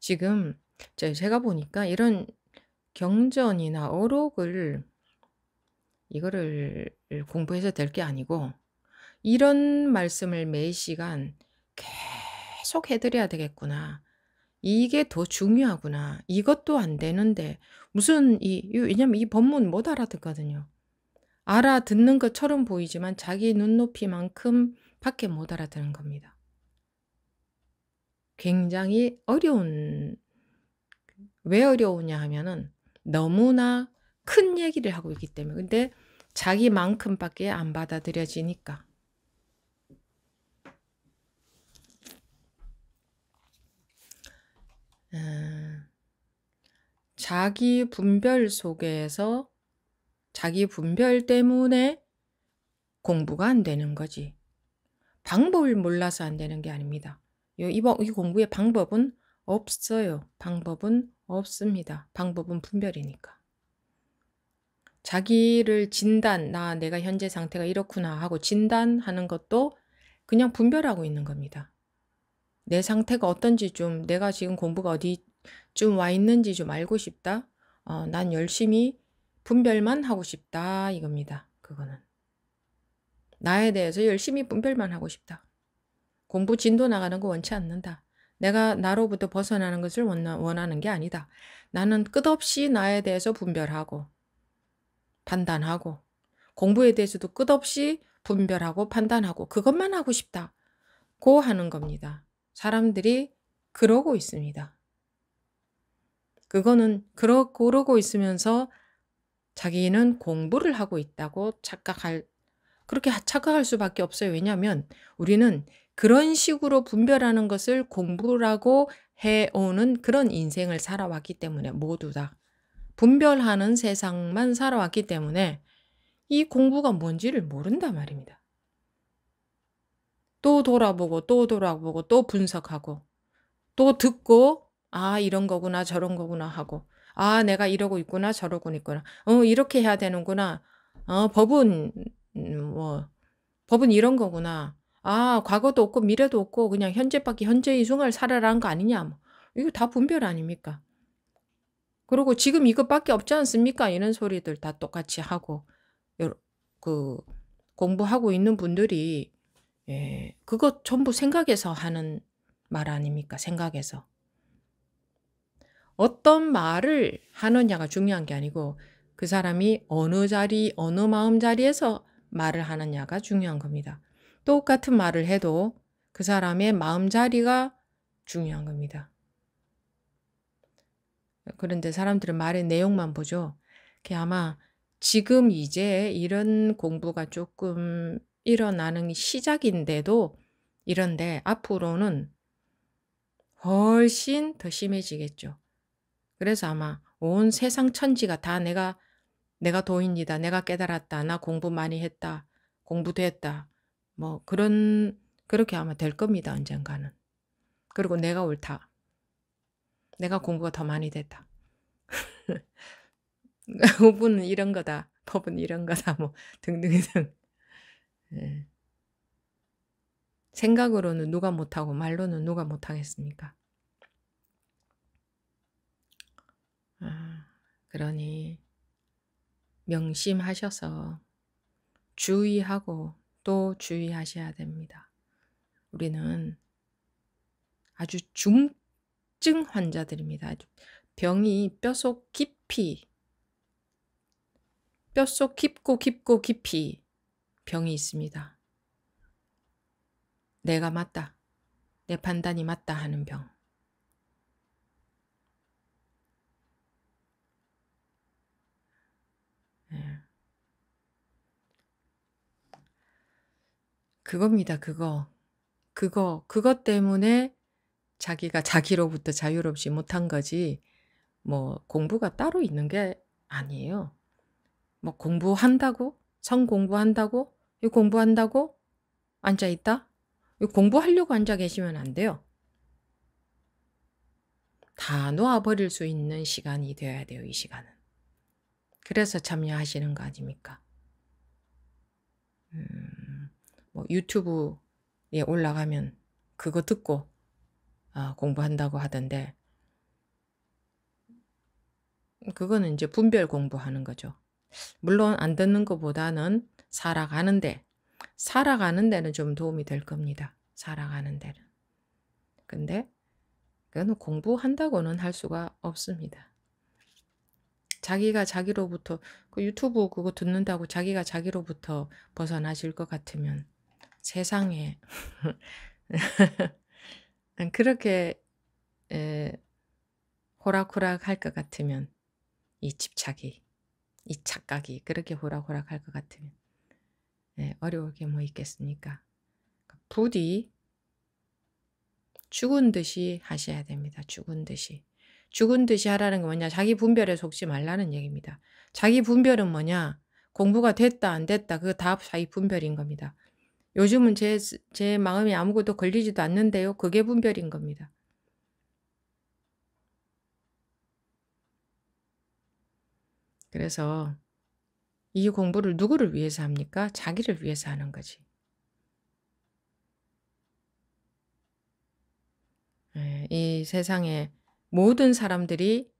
지금 제가 보니까 이런 경전이나 어록을 이거를 공부해서 될 게 아니고 이런 말씀을 매 시간 계속 해드려야 되겠구나. 이게 더 중요하구나. 이것도 안 되는데 무슨 이 왜냐면 이 법문 못 알아듣거든요. 알아듣는 것처럼 보이지만 자기 눈높이만큼 밖에 못 알아듣는 겁니다. 굉장히 어려운 왜 어려우냐 하면은 너무나 큰 얘기를 하고 있기 때문에 근데 자기만큼밖에 안 받아들여지니까 예. 자기 분별 속에서 자기 분별 때문에 공부가 안 되는 거지. 방법을 몰라서 안 되는 게 아닙니다. 이이 공부의 방법은 없어요. 방법은 없습니다. 방법은 분별이니까. 자기를 진단, 나 내가 현재 상태가 이렇구나 하고 진단하는 것도 그냥 분별하고 있는 겁니다. 내 상태가 어떤지 좀 내가 지금 공부가 어디쯤 와 있는지 좀 알고 싶다. 어, 난 열심히 분별만 하고 싶다 이겁니다. 그거는 나에 대해서 열심히 분별만 하고 싶다. 공부 진도 나가는 거 원치 않는다. 내가 나로부터 벗어나는 것을 원하는 게 아니다. 나는 끝없이 나에 대해서 분별하고 판단하고 공부에 대해서도 끝없이 분별하고 판단하고 그것만 하고 싶다. 고 하는 겁니다. 사람들이 그러고 있습니다. 그거는 그러, 고 있으면서 자기는 공부를 하고 있다고 착각할 그렇게 착각할 수밖에 없어요. 왜냐하면 우리는 그런 식으로 분별하는 것을 공부라고 해오는 그런 인생을 살아왔기 때문에 모두 다 분별하는 세상만 살아왔기 때문에 이 공부가 뭔지를 모른단 말입니다. 또 돌아보고 또 돌아보고 또 분석하고 또 듣고 아 이런 거구나 저런 거구나 하고 아 내가 이러고 있구나 저러고 있구나 어 이렇게 해야 되는구나 어 법은 음, 뭐 법은 이런 거구나 아 과거도 없고 미래도 없고 그냥 현재밖에 현재의 순간을 살아라는 거 아니냐 뭐. 이거 다 분별 아닙니까 그리고 지금 이것밖에 없지 않습니까 이런 소리들 다 똑같이 하고 그 공부하고 있는 분들이 예, 그거 전부 생각에서 하는 말 아닙니까? 생각에서. 어떤 말을 하느냐가 중요한 게 아니고 그 사람이 어느 자리, 어느 마음 자리에서 말을 하느냐가 중요한 겁니다. 똑같은 말을 해도 그 사람의 마음 자리가 중요한 겁니다. 그런데 사람들은 말의 내용만 보죠. 그게 아마 지금 이제 이런 공부가 조금 일어나는 시작인데도 이런데 앞으로는 훨씬 더 심해지겠죠. 그래서 아마 온 세상 천지가 다 내가 내가 도인이다. 내가 깨달았다. 나 공부 많이 했다. 공부됐다. 뭐 그런 그렇게 아마 될 겁니다. 언젠가는. 그리고 내가 옳다. 내가 공부가 더 많이 됐다. 공부 이런 거다. 법은 이런 거다. 뭐 등등등. 예. 생각으로는 누가 못하고 말로는 누가 못하겠습니까? 아, 그러니 명심하셔서 주의하고 또 주의하셔야 됩니다. 우리는 아주 중증 환자들입니다. 병이 뼛속 깊이, 뼛속 깊고 깊고 깊이 병이 있습니다. 내가 맞다. 내 판단이 맞다 하는 병. 예. 그겁니다. 그거. 그거. 그것 때문에 자기가 자기로부터 자유롭지 못한 거지, 뭐, 공부가 따로 있는 게 아니에요. 뭐, 공부한다고? 성 공부한다고? 공부한다고 앉아 있다? 공부하려고 앉아 계시면 안 돼요. 다 놓아버릴 수 있는 시간이 되어야 돼요, 이 시간은. 그래서 참여하시는 거 아닙니까? 음, 뭐 유튜브에 올라가면 그거 듣고 아, 공부한다고 하던데, 그거는 이제 분별 공부하는 거죠. 물론 안 듣는 것보다는 살아가는데 살아가는 데는 좀 도움이 될 겁니다. 살아가는 데는. 근데 그건 공부한다고는 할 수가 없습니다. 자기가 자기로부터 그 유튜브 그거 듣는다고 자기가 자기로부터 벗어나실 것 같으면 세상에 그렇게 에, 호락호락 할 것 같으면 이 집착이 이 착각이 그렇게 호락호락 할 것 같으면 네, 어려울 게 뭐 있겠습니까? 그러니까 부디 죽은 듯이 하셔야 됩니다. 죽은 듯이. 죽은 듯이 하라는 건 뭐냐? 자기 분별에 속지 말라는 얘기입니다. 자기 분별은 뭐냐? 공부가 됐다, 안 됐다. 그거 다 자기 분별인 겁니다. 요즘은 제, 제 마음이 아무것도 걸리지도 않는데요. 그게 분별인 겁니다. 그래서 이 공부를 누구를 위해서 합니까? 자기를 위해서 하는 거지. 예, 이 세상에 모든 사람들이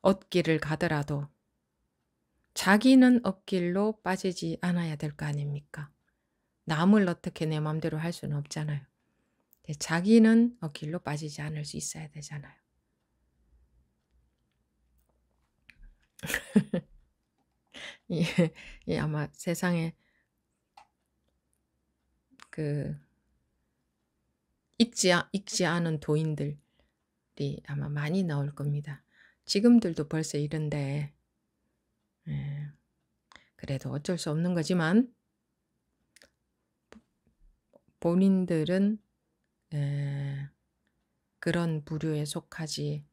얻기를 가더라도 자기는 얻길로 빠지지 않아야 될 거 아닙니까? 남을 어떻게 내 마음대로 할 수는 없잖아요. 자기는 얻길로 빠지지 않을 수 있어야 되잖아요. 이, 이 아마 세상에 그 읽지, 읽지 않은 도인들이 아마 많이 나올 겁니다. 지금들도 벌써 이런데 예, 그래도 어쩔 수 없는 거지만 본인들은 예, 그런 부류에 속하지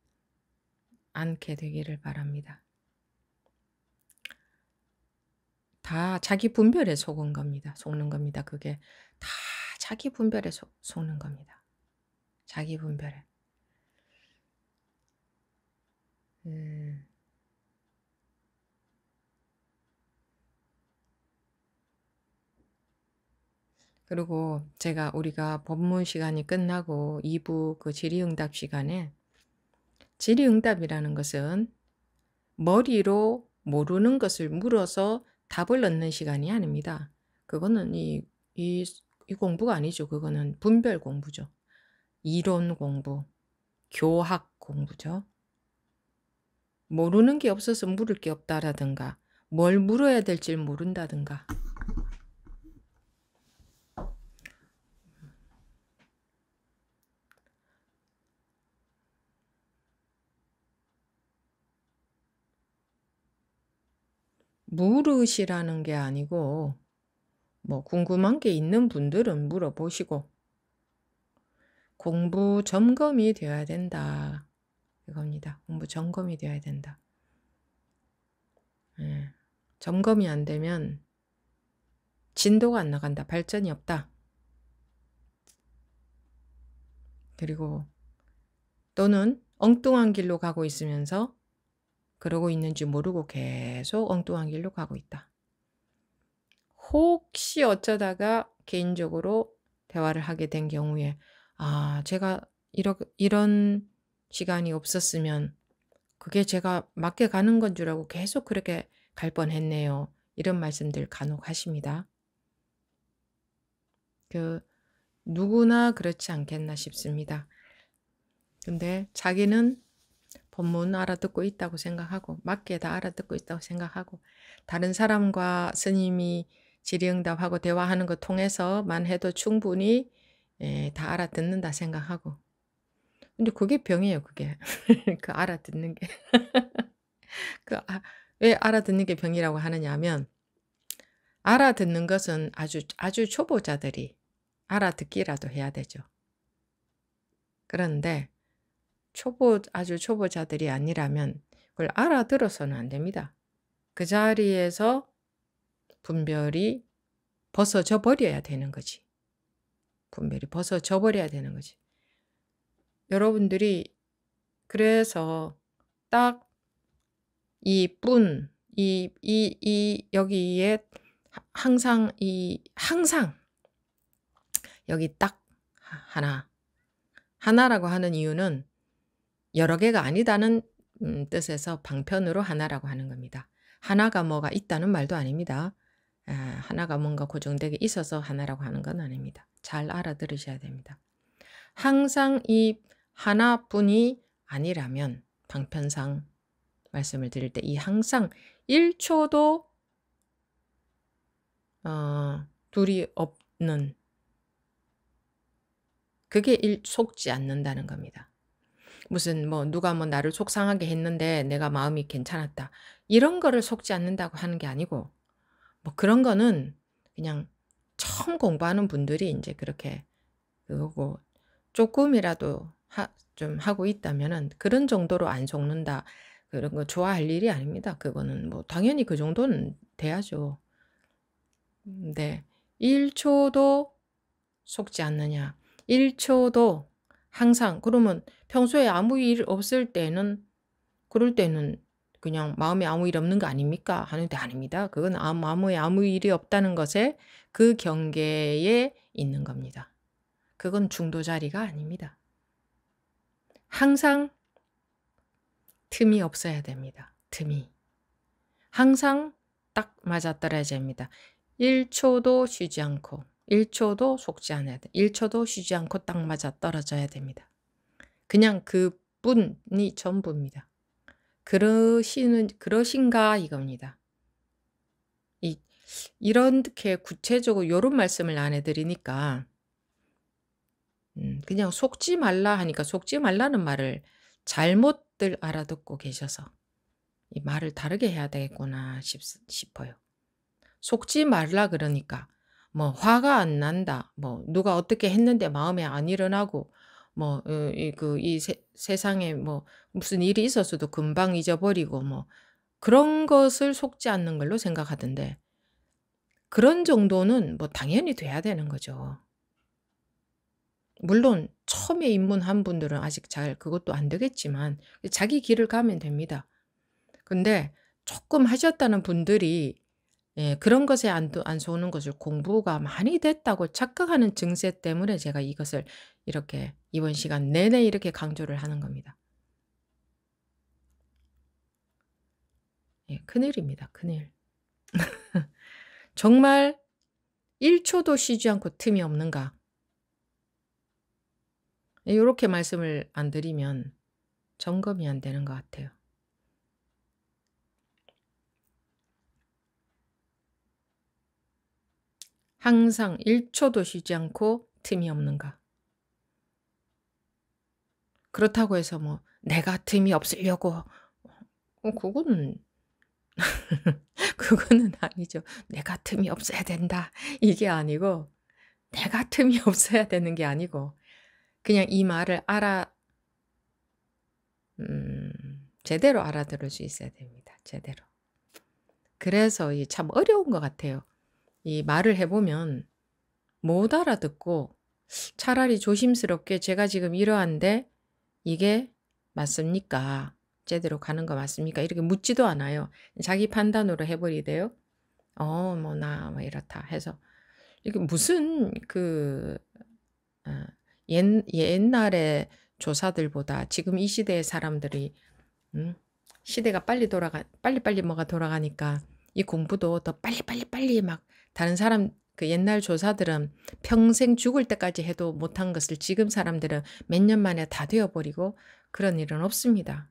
않게 되기를 바랍니다. 다 자기 분별에 속은 겁니다. 속는 겁니다. 그게 다 자기 분별에 속, 속는 겁니다. 자기 분별에. 음. 그리고 제가 우리가 법문 시간이 끝나고 2부 그 질의응답 시간에 질의응답이라는 것은 머리로 모르는 것을 물어서 답을 얻는 시간이 아닙니다. 그거는 이, 이, 이 공부가 아니죠. 그거는 분별 공부죠. 이론 공부, 교학 공부죠. 모르는 게 없어서 물을 게 없다라든가 뭘 물어야 될지 모른다든가 물으시라는 게 아니고 뭐 궁금한 게 있는 분들은 물어보시고 공부 점검이 되어야 된다. 이겁니다. 공부 점검이 되어야 된다. 예. 점검이 안 되면 진도가 안 나간다. 발전이 없다. 그리고 또는 엉뚱한 길로 가고 있으면서 그러고 있는지 모르고 계속 엉뚱한 길로 가고 있다. 혹시 어쩌다가 개인적으로 대화를 하게 된 경우에 아, 제가 이러, 이런 시간이 없었으면 그게 제가 맞게 가는 건 줄 알고 계속 그렇게 갈 뻔했네요. 이런 말씀들 간혹 하십니다. 그 누구나 그렇지 않겠나 싶습니다. 근데 자기는 본문 알아듣고 있다고 생각하고 맞게 다 알아듣고 있다고 생각하고 다른 사람과 스님이 질의응답하고 대화하는 것 통해서만 해도 충분히 예, 다 알아듣는다 생각하고 근데 그게 병이에요 그게 그 알아듣는 게 그왜 아, 알아듣는 게 병이라고 하느냐면 알아듣는 것은 아주 아주 초보자들이 알아듣기라도 해야 되죠 그런데 초보, 아주 초보자들이 아니라면 그걸 알아들어서는 안 됩니다. 그 자리에서 분별이 벗어져 버려야 되는 거지. 분별이 벗어져 버려야 되는 거지. 여러분들이 그래서 딱 이 뿐, 이, 이, 이, 여기에 항상 이, 항상 여기 딱 하나. 하나라고 하는 이유는 여러 개가 아니다는 음, 뜻에서 방편으로 하나라고 하는 겁니다. 하나가 뭐가 있다는 말도 아닙니다. 아, 하나가 뭔가 고정되게 있어서 하나라고 하는 건 아닙니다. 잘 알아들으셔야 됩니다. 항상 이 하나뿐이 아니라면 방편상 말씀을 드릴 때 이 항상 1초도 어, 둘이 없는 그게 일, 속지 않는다는 겁니다. 무슨 뭐 누가 뭐 나를 속상하게 했는데 내가 마음이 괜찮았다. 이런 거를 속지 않는다고 하는 게 아니고 뭐 그런 거는 그냥 처음 공부하는 분들이 이제 그렇게 그거고 조금이라도 하, 좀 하고 있다면은 그런 정도로 안 속는다. 그런 거 좋아할 일이 아닙니다. 그거는 뭐 당연히 그 정도는 돼야죠. 근데 음, 1초도 속지 않느냐. 1초도 항상 그러면 평소에 아무 일 없을 때는 그럴 때는 그냥 마음에 아무 일 없는 거 아닙니까? 하는데 아닙니다. 그건 아무, 마음에 아무 일이 없다는 것에 그 경계에 있는 겁니다. 그건 중도 자리가 아닙니다. 항상 틈이 없어야 됩니다. 틈이. 항상 딱 맞아떨어져야 됩니다. 1초도 쉬지 않고 1초도 속지 않아야 돼. 1초도 쉬지 않고 딱 맞아 떨어져야 됩니다. 그냥 그 뿐이 전부입니다. 그러시는, 그러신가 이겁니다. 이, 이렇게 구체적으로 이런 말씀을 안 해드리니까, 음, 그냥 속지 말라 하니까 속지 말라는 말을 잘못들 알아듣고 계셔서 이 말을 다르게 해야 되겠구나 싶, 싶어요. 속지 말라 그러니까 뭐 화가 안 난다. 뭐 누가 어떻게 했는데 마음에 안 일어나고 뭐이 어, 그이 세상에 뭐 무슨 일이 있었어도 금방 잊어버리고 뭐 그런 것을 속지 않는 걸로 생각하던데 그런 정도는 뭐 당연히 돼야 되는 거죠. 물론 처음에 입문한 분들은 아직 잘 그것도 안 되겠지만 자기 길을 가면 됩니다. 근데 조금 하셨다는 분들이 예, 그런 것에 안, 도, 안 좋은 것을 공부가 많이 됐다고 착각하는 증세 때문에 제가 이것을 이렇게 이번 시간 내내 이렇게 강조를 하는 겁니다. 예, 큰일입니다. 큰일. 정말 1초도 쉬지 않고 틈이 없는가? 이렇게 예, 말씀을 안 드리면 점검이 안 되는 것 같아요. 항상 1초도 쉬지 않고 틈이 없는가? 그렇다고 해서 뭐 내가 틈이 없으려고 어, 그거는 그거는 아니죠. 내가 틈이 없어야 된다. 이게 아니고 내가 틈이 없어야 되는 게 아니고 그냥 이 말을 알아 음, 제대로 알아들을 수 있어야 됩니다. 제대로. 그래서 참 어려운 것 같아요. 이 말을 해보면 못 알아듣고 차라리 조심스럽게 제가 지금 이러한데 이게 맞습니까? 제대로 가는 거 맞습니까? 이렇게 묻지도 않아요. 자기 판단으로 해버리대요. 어, 뭐, 나, 뭐, 이렇다 해서. 이게 무슨, 그, 어, 옛, 옛날에 조사들보다 지금 이 시대의 사람들이, 음, 시대가 빨리 돌아가, 빨리빨리 뭐가 돌아가니까 이 공부도 더 빨리빨리빨리 빨리 막 다른 사람 그 옛날 조사들은 평생 죽을 때까지 해도 못한 것을 지금 사람들은 몇 년 만에 다 되어버리고 그런 일은 없습니다.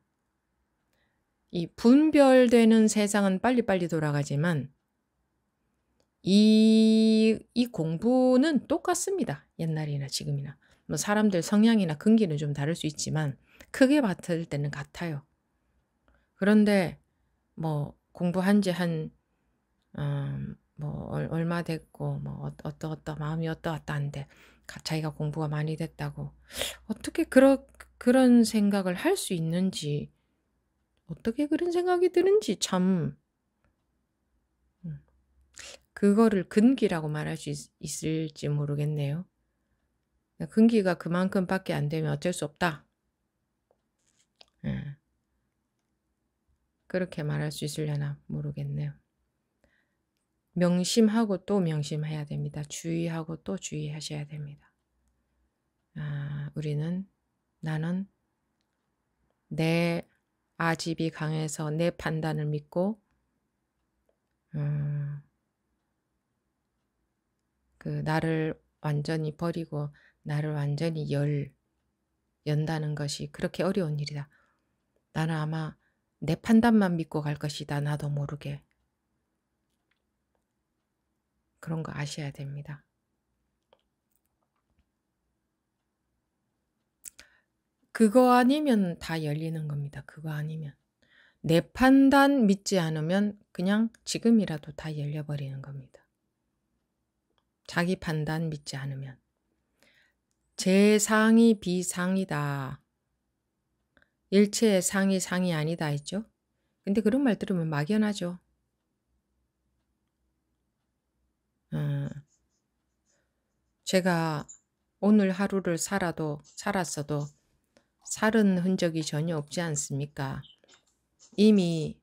이 분별되는 세상은 빨리빨리 돌아가지만 이, 이 공부는 똑같습니다. 옛날이나 지금이나. 뭐 사람들 성향이나 근기는 좀 다를 수 있지만 크게 봤을 때는 같아요. 그런데 뭐 공부한 지한 음, 뭐 얼마 됐고 뭐 어, 어떠 어떠 마음이 어떠한데 자기가 공부가 많이 됐다고 어떻게 그런 그런 생각을 할 수 있는지 어떻게 그런 생각이 드는지 참 음, 그거를 근기라고 말할 수 있, 있을지 모르겠네요. 근기가 그만큼밖에 안 되면 어쩔 수 없다. 예. 그렇게 말할 수 있으려나 모르겠네요. 명심하고 또 명심해야 됩니다. 주의하고 또 주의하셔야 됩니다. 아, 우리는 나는 내 아집이 강해서 내 판단을 믿고 음, 그 나를 완전히 버리고 나를 완전히 열 연다는 것이 그렇게 어려운 일이다. 나는 아마 내 판단만 믿고 갈 것이다. 나도 모르게. 그런 거 아셔야 됩니다. 그거 아니면 다 열리는 겁니다. 그거 아니면. 내 판단 믿지 않으면 그냥 지금이라도 다 열려버리는 겁니다. 자기 판단 믿지 않으면. 제 상이 비상이다. 일체의 상이 상이 아니다 했죠. 근데 그런 말 들으면 막연하죠. 어. 제가 오늘 하루를 살아도 살았어도 살은 흔적이 전혀 없지 않습니까? 이미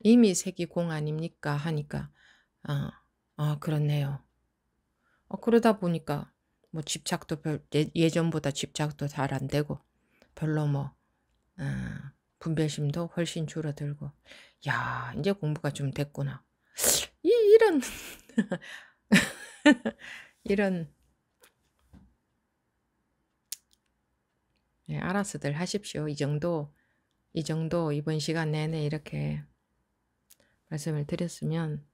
이미 세이공 아닙니까? 하니까 아, 아 그렇네요. 어, 그러다 보니까 뭐 집착도 별, 예, 전보다 집착도 잘 안되고 별로 뭐 아, 분배심도 훨씬 줄어들고 야 이제 공부가 좀 됐구나 이 이런 이런 네, 알아서들 하십시오. 이 정도 이 정도 이번 시간 내내 이렇게 말씀을 드렸으면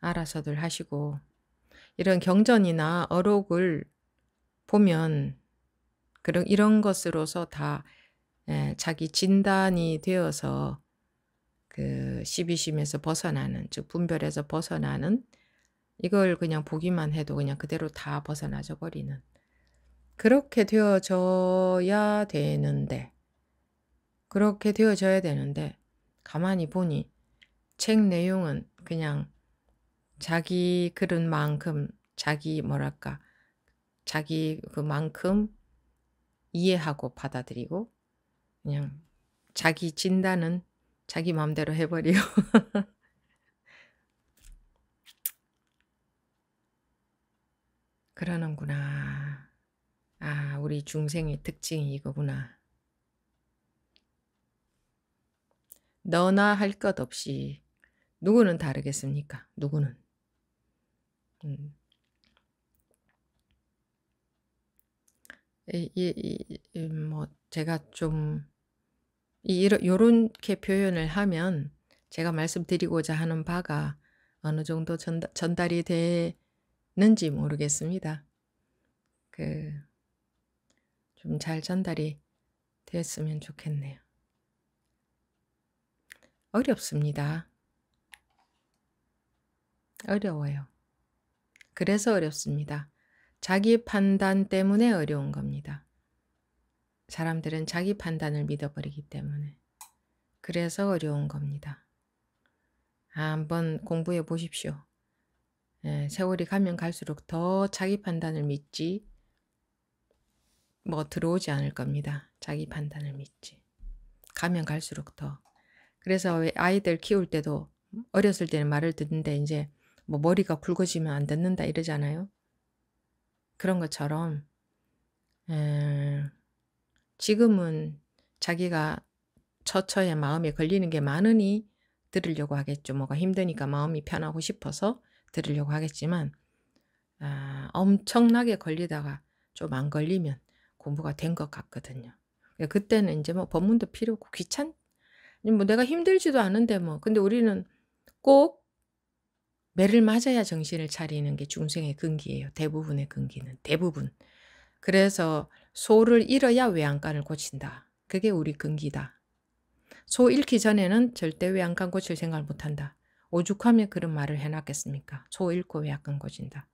알아서들 하시고 이런 경전이나 어록을 보면 그런 이런 것으로서 다 예, 자기 진단이 되어서 그 시비심에서 벗어나는 즉 분별에서 벗어나는 이걸 그냥 보기만 해도 그냥 그대로 다 벗어나져 버리는 그렇게 되어져야 되는데 그렇게 되어져야 되는데 가만히 보니 책 내용은 그냥 자기 그런 만큼 자기 뭐랄까 자기 그만큼 이해하고 받아들이고 그냥 자기 진단은 자기 마음대로 해버려. 그러는구나. 아, 우리 중생의 특징이 이거구나. 너나 할 것 없이 누구는 다르겠습니까? 누구는. 음. 이, 이, 이, 뭐 제가 좀 이렇게 표현을 하면 제가 말씀드리고자 하는 바가 어느 정도 전달, 이 되는지 모르겠습니다. 그, 좀 잘 전달이 되었으면 좋겠네요. 어렵습니다. 어려워요. 그래서 어렵습니다. 자기 판단 때문에 어려운 겁니다. 사람들은 자기 판단을 믿어버리기 때문에. 그래서 어려운 겁니다. 아, 한번 공부해 보십시오. 예, 세월이 가면 갈수록 더 자기 판단을 믿지 뭐 들어오지 않을 겁니다. 자기 판단을 믿지. 가면 갈수록 더. 그래서 아이들 키울 때도 어렸을 때는 말을 듣는데 이제 뭐 머리가 굵어지면 안 듣는다 이러잖아요. 그런 것처럼 음, 지금은 자기가 처처에 마음에 걸리는 게 많으니 들으려고 하겠죠. 뭐가 힘드니까 마음이 편하고 싶어서 들으려고 하겠지만 아, 엄청나게 걸리다가 좀 안 걸리면 공부가 된 것 같거든요. 그러니까 그때는 이제 뭐 법문도 필요 없고 귀찮? 뭐 내가 힘들지도 않은데 뭐. 근데 우리는 꼭 매를 맞아야 정신을 차리는 게 중생의 근기예요. 대부분의 근기는. 대부분. 그래서 소를 잃어야 외양간을 고친다. 그게 우리 근기다. 소 잃기 전에는 절대 외양간 고칠 생각을 못한다. 오죽하면 그런 말을 해놨겠습니까? 소 잃고 외양간 고친다.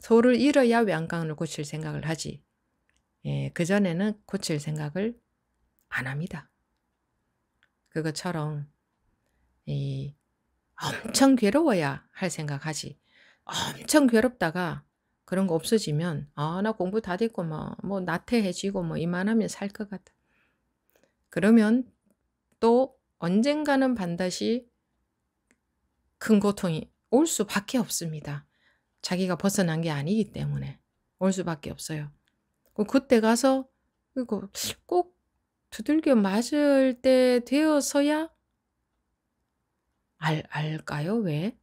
소를 잃어야 외양간을 고칠 생각을 하지. 예, 그전에는 고칠 생각을 안 합니다. 그것처럼 이 엄청 괴로워야 할 생각하지. 엄청 괴롭다가 그런 거 없어지면 아나 공부 다 됐고 뭐, 뭐 나태해지고 뭐 이만하면 살 것 같아. 그러면 또 언젠가는 반드시 큰 고통이 올 수밖에 없습니다. 자기가 벗어난 게 아니기 때문에 올 수밖에 없어요. 그때 가서 이거 꼭 두들겨 맞을 때 되어서야 알, 알까요? 왜?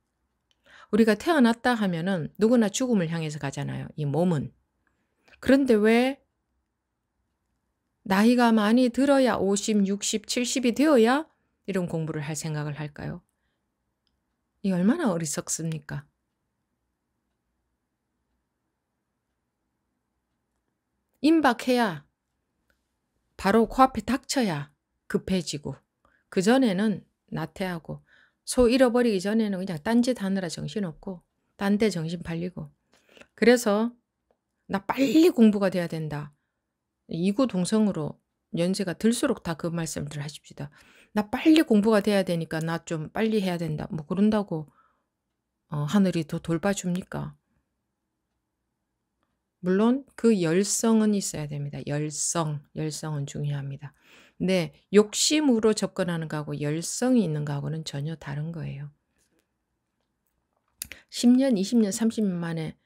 우리가 태어났다 하면은 누구나 죽음을 향해서 가잖아요. 이 몸은. 그런데 왜 나이가 많이 들어야 50, 60, 70이 되어야 이런 공부를 할 생각을 할까요? 이 얼마나 어리석습니까? 임박해야 바로 코앞에 닥쳐야 급해지고 그전에는 나태하고 소 잃어버리기 전에는 그냥 딴짓 하느라 정신없고 딴 데 정신 팔리고 그래서 나 빨리 공부가 돼야 된다. 이구동성으로 연세가 들수록 다 그 말씀들 하십시다. 나 빨리 공부가 돼야 되니까 나 좀 빨리 해야 된다. 뭐 그런다고 어, 하늘이 더 돌봐줍니까? 물론 그 열성은 있어야 됩니다. 열성, 열성은 중요합니다. 네, 욕심으로 접근하는 거하고 열성이 있는 거하고는 전혀 다른 거예요. 10년, 20년, 30년 만에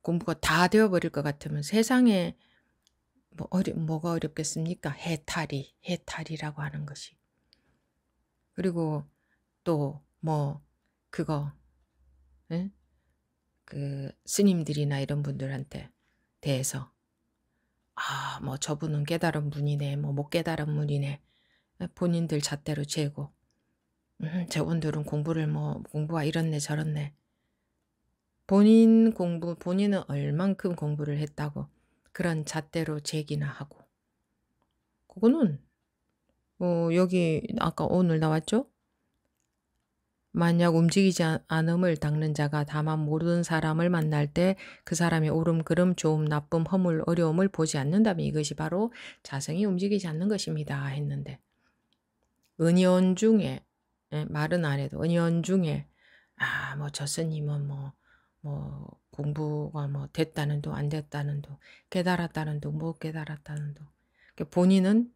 공부가 다 되어버릴 것 같으면 세상에 뭐 어려, 뭐가 어렵겠습니까? 해탈이, 해탈이라고 하는 것이. 그리고 또 뭐 그거, 응? 그 스님들이나 이런 분들한테 대해서 아, 뭐 저분은 깨달은 분이네, 뭐 못 깨달은 분이네. 본인들 잣대로 재고. 음, 저분들은 공부를 뭐 공부가 이렇네 저렇네. 본인 공부, 본인은 얼만큼 공부를 했다고 그런 잣대로 재기나 하고. 그거는 어, 여기 아까 오늘 나왔죠? 만약 움직이지 않음을 닦는 자가 다만 모르는 사람을 만날 때 그 사람의 오름그름, 좋음, 나쁨, 허물, 어려움을 보지 않는다면 이것이 바로 자성이 움직이지 않는 것입니다. 했는데 은연 중에 예, 말은 안 해도 은연 중에 아뭐저 스님은 뭐 뭐 공부가 뭐 됐다는 도안 됐다는 도 깨달았다는 도못 뭐 깨달았다는 도 그러니까 본인은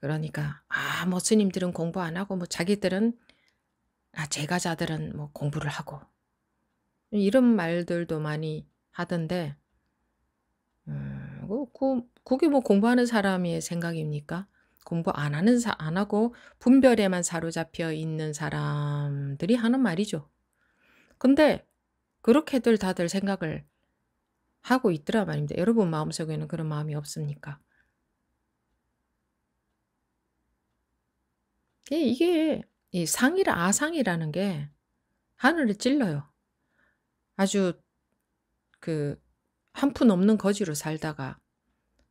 그러니까 아뭐 스님들은 공부 안 하고 뭐 자기들은 아, 제과자들은 뭐 공부를 하고 이런 말들도 많이 하던데 음, 그, 그게 뭐 공부하는 사람의 생각입니까? 공부 안 하는 사, 안 하고 분별에만 사로잡혀 있는 사람들이 하는 말이죠. 근데 그렇게들 다들 생각을 하고 있더라 말입니다. 여러분 마음속에는 그런 마음이 없습니까? 예, 이게 이 상이라 아상이라는 게 하늘을 찔러요. 아주 그 한 푼 없는 거지로 살다가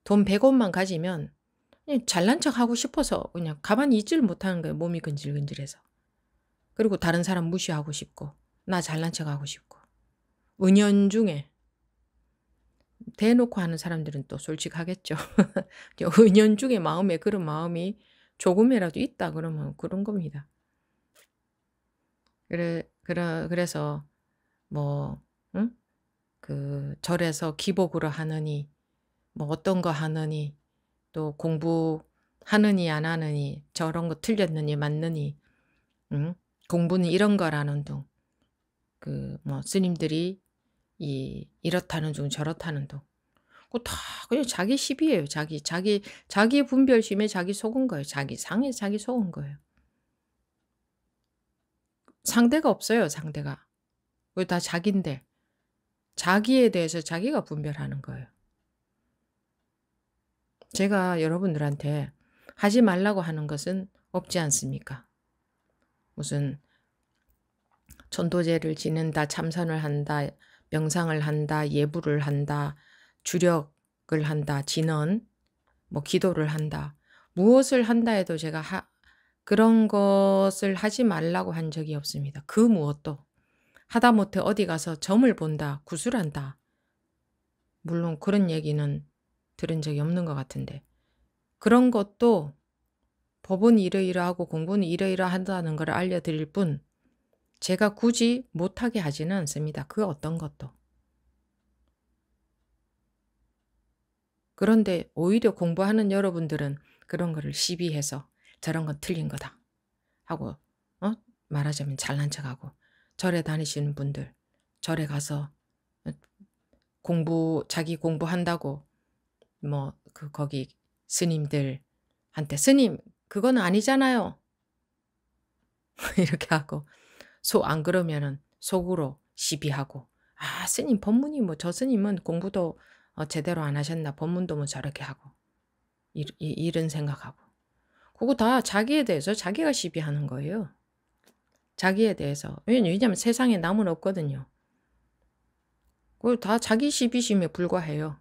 돈 100원만 가지면 잘난 척 하고 싶어서 그냥 가만히 있질 못하는 거예요. 몸이 근질근질해서. 그리고 다른 사람 무시하고 싶고 나 잘난 척 하고 싶고 은연중에 대놓고 하는 사람들은 또 솔직하겠죠. 은연중에 마음에 그런 마음이 조금이라도 있다 그러면 그런 겁니다. 그래, 그래, 그래서, 뭐, 응? 그, 절에서 기복으로 하느니, 뭐, 어떤 거 하느니, 또 공부 하느니, 안 하느니, 저런 거 틀렸느니, 맞느니, 응? 공부는 이런 거라는 둥. 그, 뭐, 스님들이 이, 이렇다는 둥, 저렇다는 둥. 그다 그냥 자기 시비예요. 자기 자기 자기 분별심에 자기 속은 거예요. 자기 상에 자기 속은 거예요. 상대가 없어요, 상대가. 그왜다 자기인데. 자기에 대해서 자기가 분별하는 거예요. 제가 여러분들한테 하지 말라고 하는 것은 없지 않습니까? 무슨 전도제를 지는다, 참선을 한다, 명상을 한다, 예불을 한다, 주력을 한다, 진언, 뭐 기도를 한다. 무엇을 한다 해도 제가 하, 그런 것을 하지 말라고 한 적이 없습니다. 그 무엇도. 하다못해 어디 가서 점을 본다, 구슬한다. 물론 그런 얘기는 들은 적이 없는 것 같은데. 그런 것도 법은 이러이러하고 공부는 이러이러한다는 걸 알려드릴 뿐 제가 굳이 못하게 하지는 않습니다. 그 어떤 것도. 그런데 오히려 공부하는 여러분들은 그런 거를 시비해서 저런 건 틀린 거다. 하고 어? 말하자면 잘난 척하고 절에 다니시는 분들 절에 가서 어, 공부 자기 공부한다고 뭐 그 거기 스님들한테 스님 그건 아니잖아요. 이렇게 하고 소안 그러면은 속으로 시비하고 아 스님 법문이 뭐 저 스님은 공부도 어, 제대로 안 하셨나 법문도 뭐 저렇게 하고 이, 이, 이런 생각하고 그거 다 자기에 대해서 자기가 시비하는 거예요. 자기에 대해서. 왜냐면 세상에 남은 없거든요. 그걸 다 자기 시비심에 불과해요.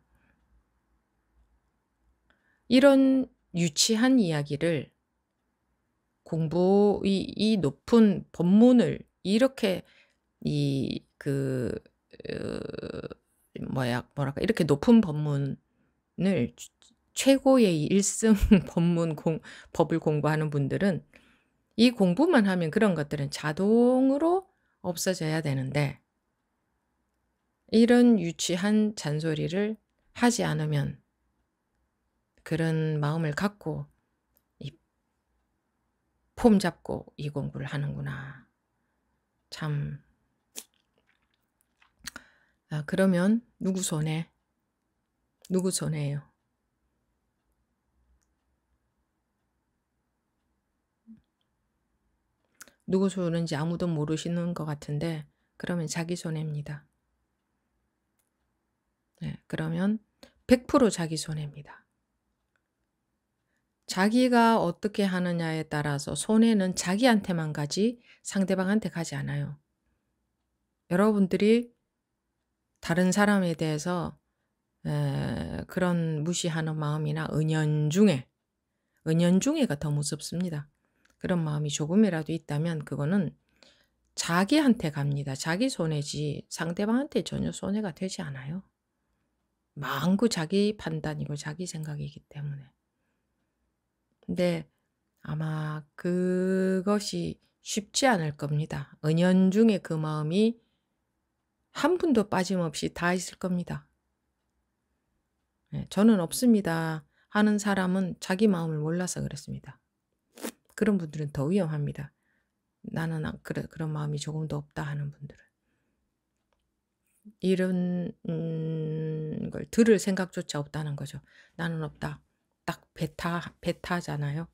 이런 유치한 이야기를 공부, 이, 이 높은 법문을 이렇게 이, 그, 으, 어, 뭐야, 뭐랄까, 이렇게 높은 법문을 최고의 일승 법문 공, 법을 공부하는 분들은 이 공부만 하면 그런 것들은 자동으로 없어져야 되는데 이런 유치한 잔소리를 하지 않으면 그런 마음을 갖고 폼 잡고 이 공부를 하는구나. 참. 아, 그러면 누구 손해? 누구 손해요 누구 손인지 아무도 모르시는 것 같은데 그러면 자기 손해입니다. 네, 그러면 100% 자기 손해입니다. 자기가 어떻게 하느냐에 따라서 손해는 자기한테만 가지 상대방한테 가지 않아요. 여러분들이 다른 사람에 대해서 에, 그런 무시하는 마음이나 은연중에 은연중에가 더 무섭습니다. 그런 마음이 조금이라도 있다면 그거는 자기한테 갑니다. 자기 손해지 상대방한테 전혀 손해가 되지 않아요. 망구 자기 판단이고 자기 생각이기 때문에. 근데 아마 그것이 쉽지 않을 겁니다. 은연중에 그 마음이 한 분도 빠짐없이 다 있을 겁니다. 네, 저는 없습니다 하는 사람은 자기 마음을 몰라서 그렇습니다 그런 분들은 더 위험합니다. 나는 그런, 그런 마음이 조금도 없다 하는 분들은. 이런 음, 걸 들을 생각조차 없다는 거죠. 나는 없다. 딱 베타, 베타잖아요.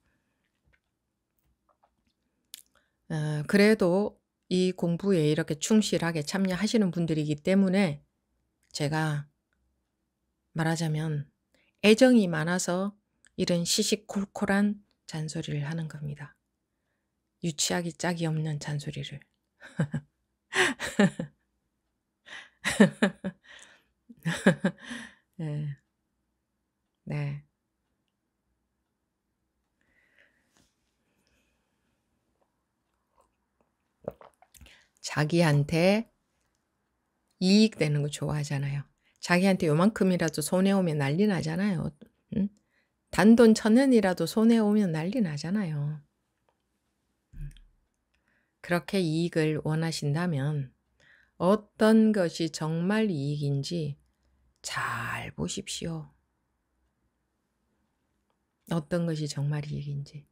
어, 그래도 이 공부에 이렇게 충실하게 참여하시는 분들이기 때문에 제가 말하자면 애정이 많아서 이런 시시콜콜한 잔소리를 하는 겁니다. 유치하기 짝이 없는 잔소리를. 네. 네. 자기한테 이익되는 거 좋아하잖아요. 자기한테 요만큼이라도 손해오면 난리 나잖아요. 응? 단돈 천 원이라도 손해 오면 난리 나잖아요. 그렇게 이익을 원하신다면 어떤 것이 정말 이익인지 잘 보십시오. 어떤 것이 정말 이익인지.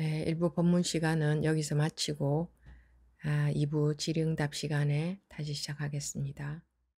예, 일부 법문 시간은 여기서 마치고 아, 2부 지령답 시간에 다시 시작하겠습니다.